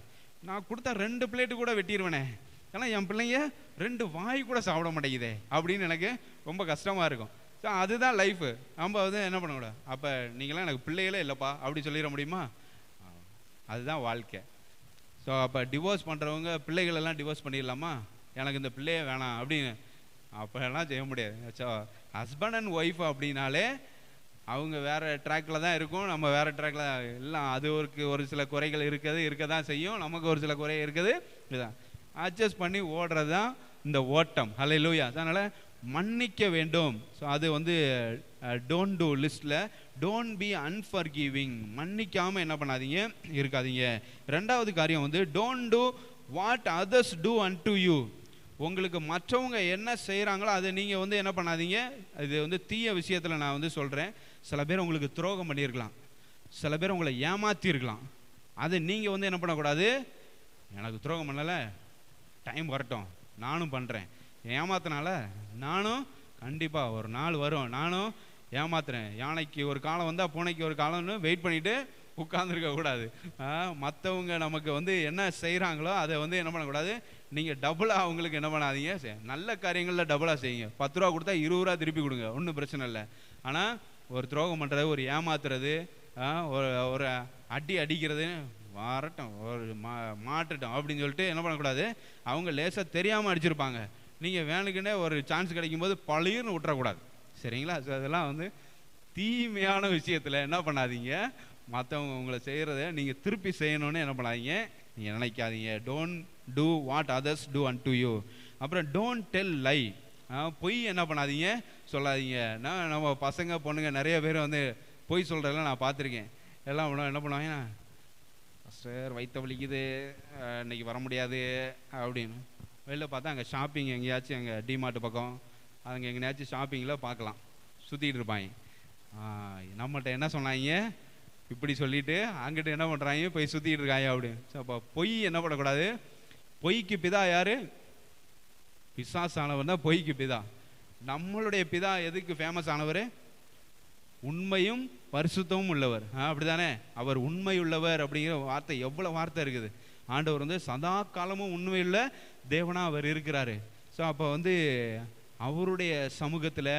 நான் கொடுத்தா ரெண்டு பிளேட்டு கூட வெட்டிடுவேனே ஏன்னா என் பிள்ளைங்க ரெண்டு வாய் கூட சாப்பிட மாட்டேங்குதே அப்படின்னு எனக்கு ரொம்ப கஷ்டமாக இருக்கும் ஸோ அதுதான் லைஃபு நம்ம வந்து என்ன பண்ணக்கூடாது அப்போ நீங்களாம் எனக்கு பிள்ளைகளே இல்லைப்பா அப்படி சொல்லிட முடியுமா அதுதான் வாழ்க்கை ஸோ அப்போ டிவோர்ஸ் பண்ணுறவங்க பிள்ளைகளெல்லாம் டிவோர்ஸ் பண்ணிடலாமா எனக்கு இந்த பிள்ளையே வேணாம் அப்படின்னு அப்போல்லாம் செய்ய முடியாது ஸோ ஹஸ்பண்ட் அண்ட் ஒய்ஃப் அப்படின்னாலே அவங்க வேறு ட்ராக்கில் தான் இருக்கும் நம்ம வேறு ட்ராக்கில் எல்லாம் அது ஒரு ஒரு சில குறைகள் இருக்குது இருக்க தான் செய்யும் நமக்கு ஒரு சில குறை இருக்குது இதுதான் அட்ஜஸ்ட் பண்ணி ஓடுறது தான் இந்த ஓட்டம் ஹலை லூயா அதனால் மன்னிக்க வேண்டும் ஸோ அது வந்து டோன்ட் டூ லிஸ்ட்டில் டோன்ட் பி அன்ஃபர் கிவிங் மன்னிக்காமல் என்ன பண்ணாதீங்க இருக்காதீங்க ரெண்டாவது காரியம் வந்து don't do what others do unto you உங்களுக்கு மற்றவங்க என்ன செய்கிறாங்களோ அதை நீங்கள் வந்து என்ன பண்ணாதீங்க இது வந்து தீய விஷயத்தில் நான் வந்து சொல்கிறேன் சில பேர் உங்களுக்கு துரோகம் பண்ணியிருக்கலாம் சில பேர் உங்களை ஏமாற்றிருக்கலாம் அது நீங்கள் வந்து என்ன பண்ணக்கூடாது எனக்கு துரோகம் பண்ணலை டைம் வரட்டும் நானும் பண்ணுறேன் ஏமாத்தினால நானும் கண்டிப்பாக ஒரு நாள் வரும் நானும் ஏமாத்துறேன் யானைக்கு ஒரு காலம் வந்தால் பூனைக்கு ஒரு காலம்னு வெயிட் பண்ணிவிட்டு உட்காந்துருக்க கூடாது மற்றவங்க நமக்கு வந்து என்ன செய்கிறாங்களோ அதை வந்து என்ன பண்ணக்கூடாது நீங்கள் டபுளாக அவங்களுக்கு என்ன பண்ணாதீங்க நல்ல காரியங்களில் டபுளாக செய்யுங்க பத்து ரூபா கொடுத்தா இருபது ரூபா திருப்பி கொடுங்க ஒன்றும் பிரச்சனை இல்லை ஆனால் ஒரு துரோகம் பண்ணுறது ஒரு ஏமாத்துறது ஒரு ஒரு அடி அடிக்கிறது வரட்டும் ஒரு மா மாட்டட்டும் அப்படின்னு சொல்லிட்டு என்ன பண்ணக்கூடாது அவங்க லேசாக தெரியாமல் அடிச்சிருப்பாங்க நீங்கள் வேணுக்குன்னே ஒரு சான்ஸ் கிடைக்கும் போது பழிர்னு விட்டுறக்கூடாது சரிங்களா ஸோ அதெல்லாம் வந்து தீமையான விஷயத்தில் என்ன பண்ணாதீங்க மற்றவங்க உங்களை செய்கிறத நீங்கள் திருப்பி செய்யணும்னு என்ன பண்ணாதீங்க நீங்கள் நினைக்காதீங்க don't do what others do unto you அப்புறம் டோன்ட் டெல் லை பொய் என்ன பண்ணாதீங்க சொல்லாதீங்க நான் நம்ம பசங்க பொண்ணுங்க நிறைய பேர் வந்து பொய் சொல்கிறதெல்லாம் நான் பார்த்துருக்கேன் எல்லாம் என்ன பண்ணுவாங்க சார் வயிற்ற வலிக்குது இன்றைக்கி வர முடியாது அப்படின்னு வெளில பார்த்தா அங்கே ஷாப்பிங் எங்கேயாச்சும் அங்கே டிமார்ட் பக்கம் அங்கே எங்கேயாச்சும் ஷாப்பிங்கில் பார்க்கலாம் சுற்றிக்கிட்டு இருப்பாங்க நம்மகிட்ட என்ன சொன்னாங்க இப்படி சொல்லிவிட்டு அங்கிட்ட என்ன பண்ணுறாங்க போய் சுற்றிக்கிட்டு இருக்காங்க அப்படின்னு ஸோ அப்போ பொய் என்ன பண்ணக்கூடாது பொய்க்கு பிதா யார் பிசாசானவன் தான் பொய்க்கு பிதா நம்மளுடைய பிதா எதுக்கு ஃபேமஸ் ஆனவர் உண்மையும் பரிசுத்தமும் உள்ளவர் அப்படி தானே அவர் உண்மை உள்ளவர் அப்படிங்கிற வார்த்தை எவ்வளோ வார்த்தை இருக்குது ஆண்டவர் வந்து சதா காலமும் உண்மையுள்ள தேவனாக அவர் இருக்கிறாரு ஸோ அப்போ வந்து அவருடைய சமூகத்தில்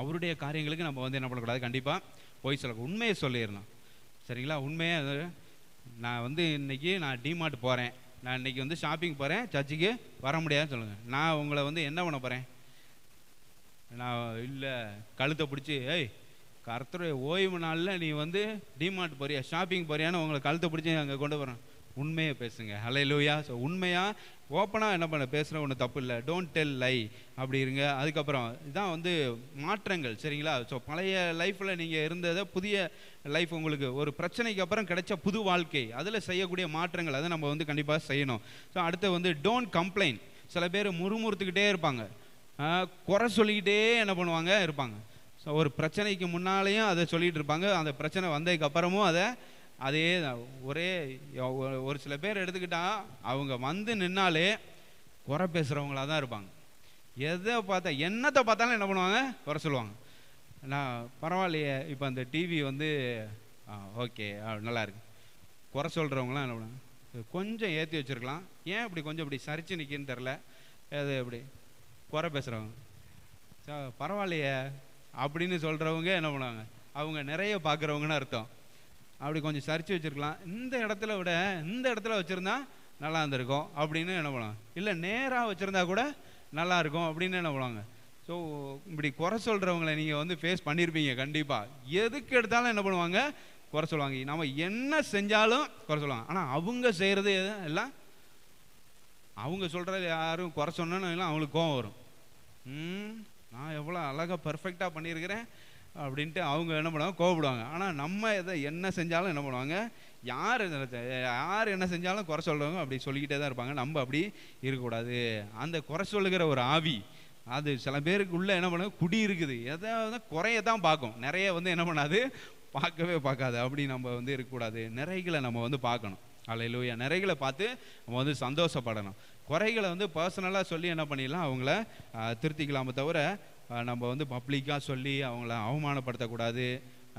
அவருடைய காரியங்களுக்கு நம்ம வந்து என்ன பண்ணக்கூடாது கண்டிப்பாக போய் சொல்ல உண்மையை சொல்லிடணும் சரிங்களா உண்மையை நான் வந்து இன்றைக்கி நான் டிமார்ட் போகிறேன் நான் இன்றைக்கி வந்து ஷாப்பிங் போகிறேன் சர்ச்சுக்கு வர முடியாதுன்னு சொல்லுங்கள் நான் உங்களை வந்து என்ன பண்ண போகிறேன் நான் இல்லை கழுத்தை பிடிச்சி ஏய் கர்த்தர் ஓய்வு நாளில் நீ வந்து டிமார்ட் போறியா ஷாப்பிங் போறியான்னு உங்களை கழுத்தை பிடிச்சி அங்கே கொண்டு வரேன் உண்மையை பேசுங்க ஹலை லூயா ஸோ உண்மையாக ஓப்பனாக என்ன பண்ண பேசுகிற ஒன்றும் தப்பு இல்லை டோன்ட் டெல் லை அப்படி இருங்க அதுக்கப்புறம் இதான் வந்து மாற்றங்கள் சரிங்களா ஸோ பழைய லைஃப்பில் நீங்கள் இருந்ததை புதிய லைஃப் உங்களுக்கு ஒரு பிரச்சனைக்கு அப்புறம் கிடைச்ச புது வாழ்க்கை அதில் செய்யக்கூடிய மாற்றங்கள் அதை நம்ம வந்து கண்டிப்பாக செய்யணும் ஸோ அடுத்து வந்து டோன்ட் கம்ப்ளைண்ட் சில பேர் முறுமுறுத்துக்கிட்டே இருப்பாங்க குறை சொல்லிக்கிட்டே என்ன பண்ணுவாங்க இருப்பாங்க ஸோ ஒரு பிரச்சனைக்கு முன்னாலேயும் அதை சொல்லிகிட்டு இருப்பாங்க அந்த பிரச்சனை வந்ததுக்கப்புறமும் அதை அதே ஒரே ஒரு சில பேர் எடுத்துக்கிட்டால் அவங்க வந்து நின்னாலே குறை பேசுகிறவங்களாக தான் இருப்பாங்க எதை பார்த்தா என்னத்தை பார்த்தாலும் என்ன பண்ணுவாங்க குறை சொல்லுவாங்க நான் பரவாயில்லையே இப்போ அந்த டிவி வந்து ஓகே நல்லா இருக்கு குறை சொல்கிறவங்களாம் என்ன பண்ணுவாங்க கொஞ்சம் ஏற்றி வச்சுருக்கலாம் ஏன் இப்படி கொஞ்சம் இப்படி சரிச்சு நிற்கின்னு தெரில எது எப்படி குறை பேசுகிறவங்க பரவாயில்லையே அப்படின்னு சொல்கிறவங்க என்ன பண்ணுவாங்க அவங்க நிறைய பார்க்குறவங்கன்னு அர்த்தம் அப்படி கொஞ்சம் சரிச்சு வச்சுருக்கலாம் இந்த இடத்துல விட இந்த இடத்துல வச்சுருந்தா நல்லா இருந்திருக்கும் அப்படின்னு என்ன பண்ணுவாங்க இல்லை நேராக வச்சுருந்தா கூட நல்லா இருக்கும் அப்படின்னு என்ன பண்ணுவாங்க ஸோ இப்படி குறை சொல்கிறவங்களை நீங்கள் வந்து ஃபேஸ் பண்ணியிருப்பீங்க கண்டிப்பாக எதுக்கு எடுத்தாலும் என்ன பண்ணுவாங்க குறை சொல்லுவாங்க நம்ம என்ன செஞ்சாலும் குறை சொல்லுவாங்க ஆனால் அவங்க செய்கிறது எல்லாம் அவங்க சொல்கிறது யாரும் குறை சொன்னோன்னு அவங்களுக்கு கோவம் வரும் நான் எவ்வளோ அழகாக பர்ஃபெக்டாக பண்ணியிருக்கிறேன் அப்படின்ட்டு அவங்க என்ன பண்ணுவாங்க கோவப்படுவாங்க ஆனால் நம்ம எதை என்ன செஞ்சாலும் என்ன பண்ணுவாங்க யார் யார் என்ன செஞ்சாலும் குறை சொல்கிறவங்க அப்படி சொல்லிக்கிட்டே தான் இருப்பாங்க நம்ம அப்படி இருக்கக்கூடாது அந்த குறை சொல்லுகிற ஒரு ஆவி அது சில பேருக்கு உள்ளே என்ன பண்ணுவாங்க குடி இருக்குது எதாவது குறைய தான் பார்க்கும் நிறைய வந்து என்ன பண்ணாது பார்க்கவே பார்க்காது அப்படி நம்ம வந்து இருக்கக்கூடாது நிறைகளை நம்ம வந்து பார்க்கணும் அலையிலூயா நிறைகளை பார்த்து நம்ம வந்து சந்தோஷப்படணும் குறைகளை வந்து பர்சனலாக சொல்லி என்ன பண்ணிடலாம் அவங்கள திருத்திக்கலாமே தவிர நம்ம வந்து பப்ளிக்காக சொல்லி அவங்கள அவமானப்படுத்தக்கூடாது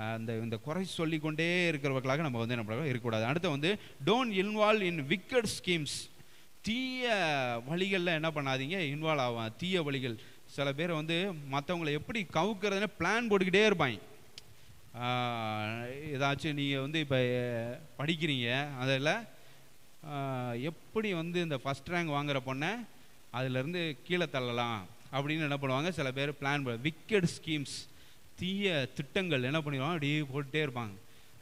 அந்த இந்த குறை சொல்லிக்கொண்டே இருக்கிறவர்களாக நம்ம வந்து என்ன பண்ண இருக்கக்கூடாது அடுத்து வந்து don't involve in wicked schemes தீய வழிகளில் என்ன பண்ணாதீங்க இன்வால்வ் ஆகும் தீய வழிகள் சில பேர் வந்து மற்றவங்களை எப்படி கவுக்கிறதுன்னு பிளான் போட்டுக்கிட்டே இருப்பாங்க ஏதாச்சும் நீங்கள் வந்து இப்போ படிக்கிறீங்க அதில் எப்படி வந்து இந்த ஃபஸ்ட் ரேங்க் வாங்குகிற பொண்ணை அதிலேருந்து கீழே தள்ளலாம் அப்படின்னு என்ன பண்ணுவாங்க சில பேர் பிளான் பண்ண விக்கெட் ஸ்கீம்ஸ் தீய திட்டங்கள் என்ன பண்ணிடுவாங்க அப்படியே போட்டுகிட்டே இருப்பாங்க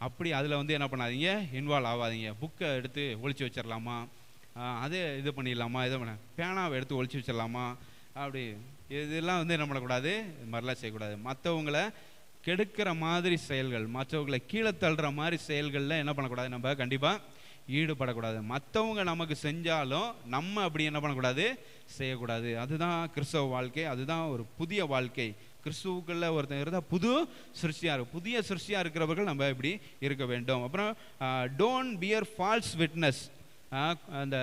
அப்படி அதில் வந்து என்ன பண்ணாதீங்க இன்வால்வ் ஆகாதீங்க புக்கை எடுத்து ஒழிச்சு வச்சிடலாமா அதே இது பண்ணிடலாமா இதை பண்ண பேனாவை எடுத்து ஒழிச்சு வச்சிடலாமா அப்படி இதெல்லாம் வந்து என்ன பண்ணக்கூடாது இது மாதிரிலாம் செய்யக்கூடாது மற்றவங்களை கெடுக்கிற மாதிரி செயல்கள் மற்றவங்களை கீழே தள்ளுற மாதிரி செயல்களில் என்ன பண்ணக்கூடாது நம்ம கண்டிப்பாக ஈடுபடக்கூடாது மற்றவங்க நமக்கு செஞ்சாலும் நம்ம அப்படி என்ன பண்ணக்கூடாது செய்யக்கூடாது அதுதான் கிறிஸ்தவ வாழ்க்கை அதுதான் ஒரு புதிய வாழ்க்கை கிறிஸ்துவுக்குள்ள ஒருத்தன் இருந்தால் புது சிருஷ்டியாக இருக்கும் புதிய சிருஷ்டியாக இருக்கிறவர்கள் நம்ம இப்படி இருக்க வேண்டும் அப்புறம் டோன்ட் பியர் ஃபால்ஸ் விட்னஸ் அந்த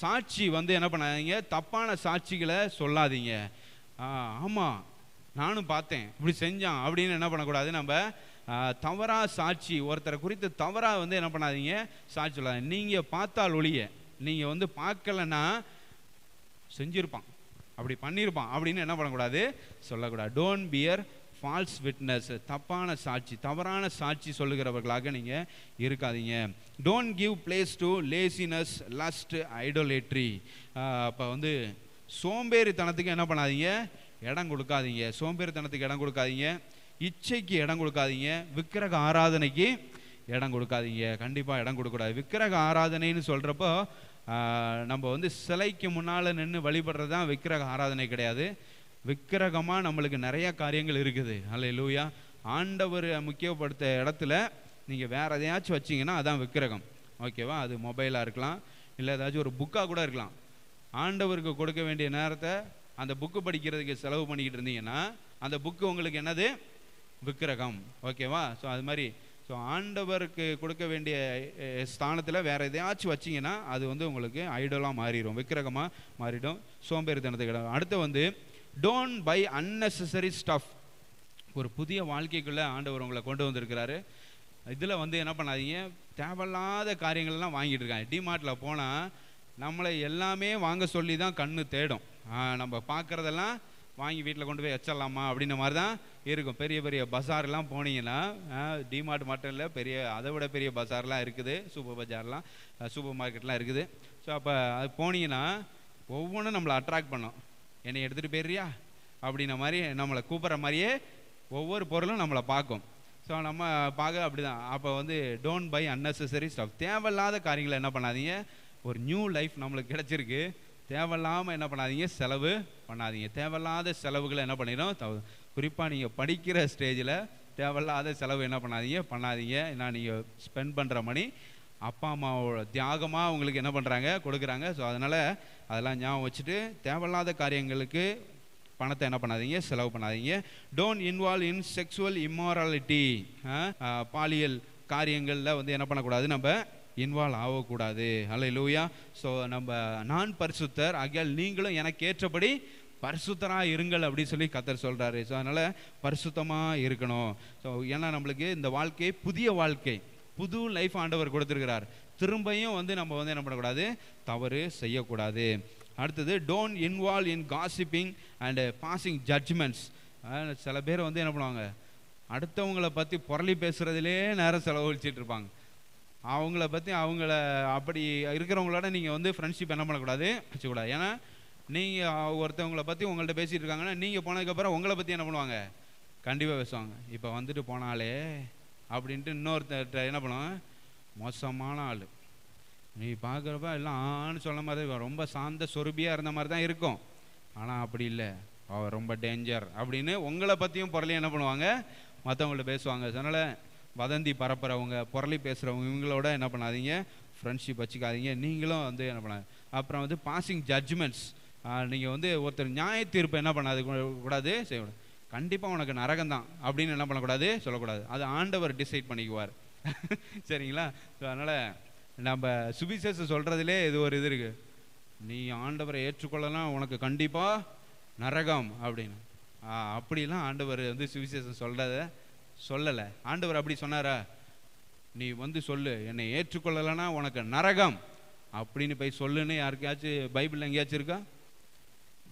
சாட்சி வந்து என்ன பண்ணாதீங்க தப்பான சாட்சிகளை சொல்லாதீங்க ஆமாம் நானும் பார்த்தேன் இப்படி செஞ்சான் அப்படின்னு என்ன பண்ணக்கூடாது நம்ம தவறாக சாட்சி ஒருத்தரை குறித்து தவறாக வந்து என்ன பண்ணாதீங்க சாட்சி சொல்லாதீங்க நீங்கள் பார்த்தால் ஒழிய நீங்கள் வந்து பார்க்கலன்னா செஞ்சுருப்பான் அப்படி பண்ணியிருப்பான் அப்படின்னு என்ன பண்ணக்கூடாது சொல்லக்கூடாது டோன்ட் பியர் ஃபால்ஸ் விட்னஸ் தப்பான சாட்சி தவறான சாட்சி சொல்லுகிறவர்களாக நீங்கள் இருக்காதீங்க don't give place to laziness lust idolatry அப்போ வந்து சோம்பேறித்தனத்துக்கு என்ன பண்ணாதீங்க இடம் கொடுக்காதீங்க சோம்பேறித்தனத்துக்கு இடம் கொடுக்காதீங்க இச்சைக்கு இடம் கொடுக்காதீங்க விக்கிரக ஆராதனைக்கு இடம் கொடுக்காதீங்க கண்டிப்பாக இடம் கொடுக்கக்கூடாது விக்கிரக ஆராதனைன்னு சொல்கிறப்போ நம்ம வந்து சிலைக்கு முன்னால் நின்று வழிபடுறது தான் விக்கிரக ஆராதனை கிடையாது விக்கிரகமாக நம்மளுக்கு நிறையா காரியங்கள் இருக்குது அல்ல லூயா ஆண்டவர் முக்கியப்படுத்த இடத்துல நீங்கள் வேறு எதையாச்சும் வச்சிங்கன்னா அதான் விக்கிரகம் ஓகேவா அது மொபைலாக இருக்கலாம் இல்லை ஏதாச்சும் ஒரு புக்காக கூட இருக்கலாம் ஆண்டவருக்கு கொடுக்க வேண்டிய நேரத்தை அந்த புக்கு படிக்கிறதுக்கு செலவு பண்ணிக்கிட்டு இருந்தீங்கன்னா அந்த புக்கு உங்களுக்கு என்னது விக்கிரகம் ஓகேவா ஸோ அது மாதிரி ஸோ ஆண்டவருக்கு கொடுக்க வேண்டிய ஸ்தானத்தில் வேறு எதையாச்சும் வச்சிங்கன்னா அது வந்து உங்களுக்கு ஐடலாக மாறிடும் விக்கிரகமாக மாறிடும் சோம்பேறித்தனத்துக்கு அடுத்து வந்து டோன்ட் பை அன்னெசரி ஸ்டஃப் ஒரு புதிய வாழ்க்கைக்குள்ளே ஆண்டவர் உங்களை கொண்டு வந்திருக்கிறாரு இதில் வந்து என்ன பண்ணாதீங்க தேவையில்லாத காரியங்கள்லாம் வாங்கிட்டு இருக்காங்க டிமார்ட்டில் போனால் நம்மளை எல்லாமே வாங்க சொல்லி தான் கண்ணு தேடும் நம்ம பார்க்குறதெல்லாம் வாங்கி வீட்டில் கொண்டு போய் வச்சிடலாமா அப்படின்ன மாதிரி தான் இருக்கும் பெரிய பெரிய பஜார்லாம் போனீங்கன்னா டிமார்ட் மட்டும் இல்லை பெரிய அதை விட பெரிய பசார்லாம் இருக்குது சூப்பர் பஜார்லாம் சூப்பர் மார்க்கெட்லாம் இருக்குது ஸோ அப்போ அது போனீங்கன்னா ஒவ்வொன்றும் நம்மளை அட்ராக்ட் பண்ணும் என்னை எடுத்துகிட்டு போயிடுறியா அப்படின்ன மாதிரி நம்மளை கூப்பிட்ற மாதிரியே ஒவ்வொரு பொருளும் நம்மளை பார்க்கும் ஸோ நம்ம பார்க்க அப்படி தான் அப்போ வந்து டோன்ட் பை அன்னெசரி ஸ்டாஃப் தேவையில்லாத காரியங்களை என்ன பண்ணாதீங்க ஒரு நியூ லைஃப் நம்மளுக்கு கிடச்சிருக்கு தேவையில்லாமல் என்ன பண்ணாதீங்க செலவு பண்ணாதீங்க தேவையில்லாத செலவுகளை என்ன பண்ணிடும் குறிப்பாக நீங்கள் படிக்கிற ஸ்டேஜில் தேவையில்லாத செலவு என்ன பண்ணாதீங்க பண்ணாதீங்க ஏன்னா நீங்கள் ஸ்பெண்ட் பண்ணுற மணி அப்பா அம்மாவோட தியாகமாக அவங்களுக்கு என்ன பண்ணுறாங்க கொடுக்குறாங்க ஸோ அதனால் அதெல்லாம் ஞாபகம் வச்சுட்டு தேவையில்லாத காரியங்களுக்கு பணத்தை என்ன பண்ணாதீங்க செலவு பண்ணாதீங்க don't involve in sexual immorality பாலியல் காரியங்களில் வந்து என்ன பண்ணக்கூடாது நம்ம இன்வால்வ் ஆகக்கூடாது அல்ல லூயா ஸோ நம்ம நான் பரிசுத்தர் ஆகியால் நீங்களும் எனக்கு ஏற்றபடி பரிசுத்தராக இருங்கள் அப்படின்னு சொல்லி கத்தர் சொல்கிறாரு ஸோ அதனால் பரிசுத்தமாக இருக்கணும் ஸோ ஏன்னா நம்மளுக்கு இந்த வாழ்க்கை புதிய வாழ்க்கை புது லைஃப் ஆண்டவர் கொடுத்துருக்கிறார் திரும்பியும் வந்து நம்ம வந்து என்ன பண்ணக்கூடாது தவறு செய்யக்கூடாது அடுத்தது don't involve in gossiping and passing judgments சில பேர் வந்து என்ன பண்ணுவாங்க அடுத்தவங்களை பற்றி புரளி பேசுகிறதுலே நேரம் செலவழிச்சிட்ருப்பாங்க அவங்கள பற்றி அவங்கள அப்படி இருக்கிறவங்களோட நீங்கள் வந்து ஃப்ரெண்ட்ஷிப் என்ன பண்ணக்கூடாது வச்சுக்கூடாது ஏன்னா நீங்கள் ஒருத்தவங்களை பற்றி உங்கள்கிட்ட பேசிகிட்டு இருக்காங்கன்னா நீங்கள் போனதுக்கப்புறம் உங்களை பற்றி என்ன பண்ணுவாங்க கண்டிப்பாக பேசுவாங்க இப்போ வந்துட்டு போனாலே அப்படின்ட்டு இன்னொருத்தர் என்ன பண்ணுவாங்க மோசமான ஆள் நீ பார்க்குறப்ப எல்லாம் ஆன்னு சொல்ல மாதிரி தான் ரொம்ப சாந்த சொருபியாக இருந்த மாதிரி தான் இருக்கும் ஆனால் அப்படி இல்லை அவர் ரொம்ப டேஞ்சர் அப்படின்னு உங்களை பற்றியும் பொருளையும் என்ன பண்ணுவாங்க மற்றவங்கள்ட்ட பேசுவாங்க அதனால் வதந்தி பரப்புகிறவங்க புரளி பேசுகிறவங்க இவங்களோட என்ன பண்ணாதீங்க ஃப்ரெண்ட்ஷிப் வச்சுக்காதீங்க நீங்களும் வந்து என்ன பண்ணாது அப்புறம் வந்து பாசிங் ஜட்ஜ்மெண்ட்ஸ் நீங்கள் வந்து ஒருத்தர் நியாய தீர்ப்பு என்ன பண்ணாது கூடாது செய்யக்கூடாது கண்டிப்பாக உனக்கு நரகம் தான் அப்படின்னு என்ன பண்ணக்கூடாது சொல்லக்கூடாது அது ஆண்டவர் டிசைட் பண்ணிக்குவார் சரிங்களா ஸோ அதனால் நம்ம சுபிசேஷ சொல்கிறதுலே இது ஒரு இது இருக்குது நீ ஆண்டவரை ஏற்றுக்கொள்ளலாம் உனக்கு கண்டிப்பாக நரகம் அப்படின்னு அப்படிலாம் ஆண்டவர் வந்து சுவிசேஷம் சொல்கிறத சொல்லலை ஆண்டவர் அப்படி சொன்னாரா நீ வந்து சொல்லு என்னை ஏற்றுக்கொள்ளலைன்னா உனக்கு நரகம் அப்படின்னு போய் சொல்லுன்னு யாருக்காச்சும் பைபிள் எங்கேயாச்சும் இருக்கா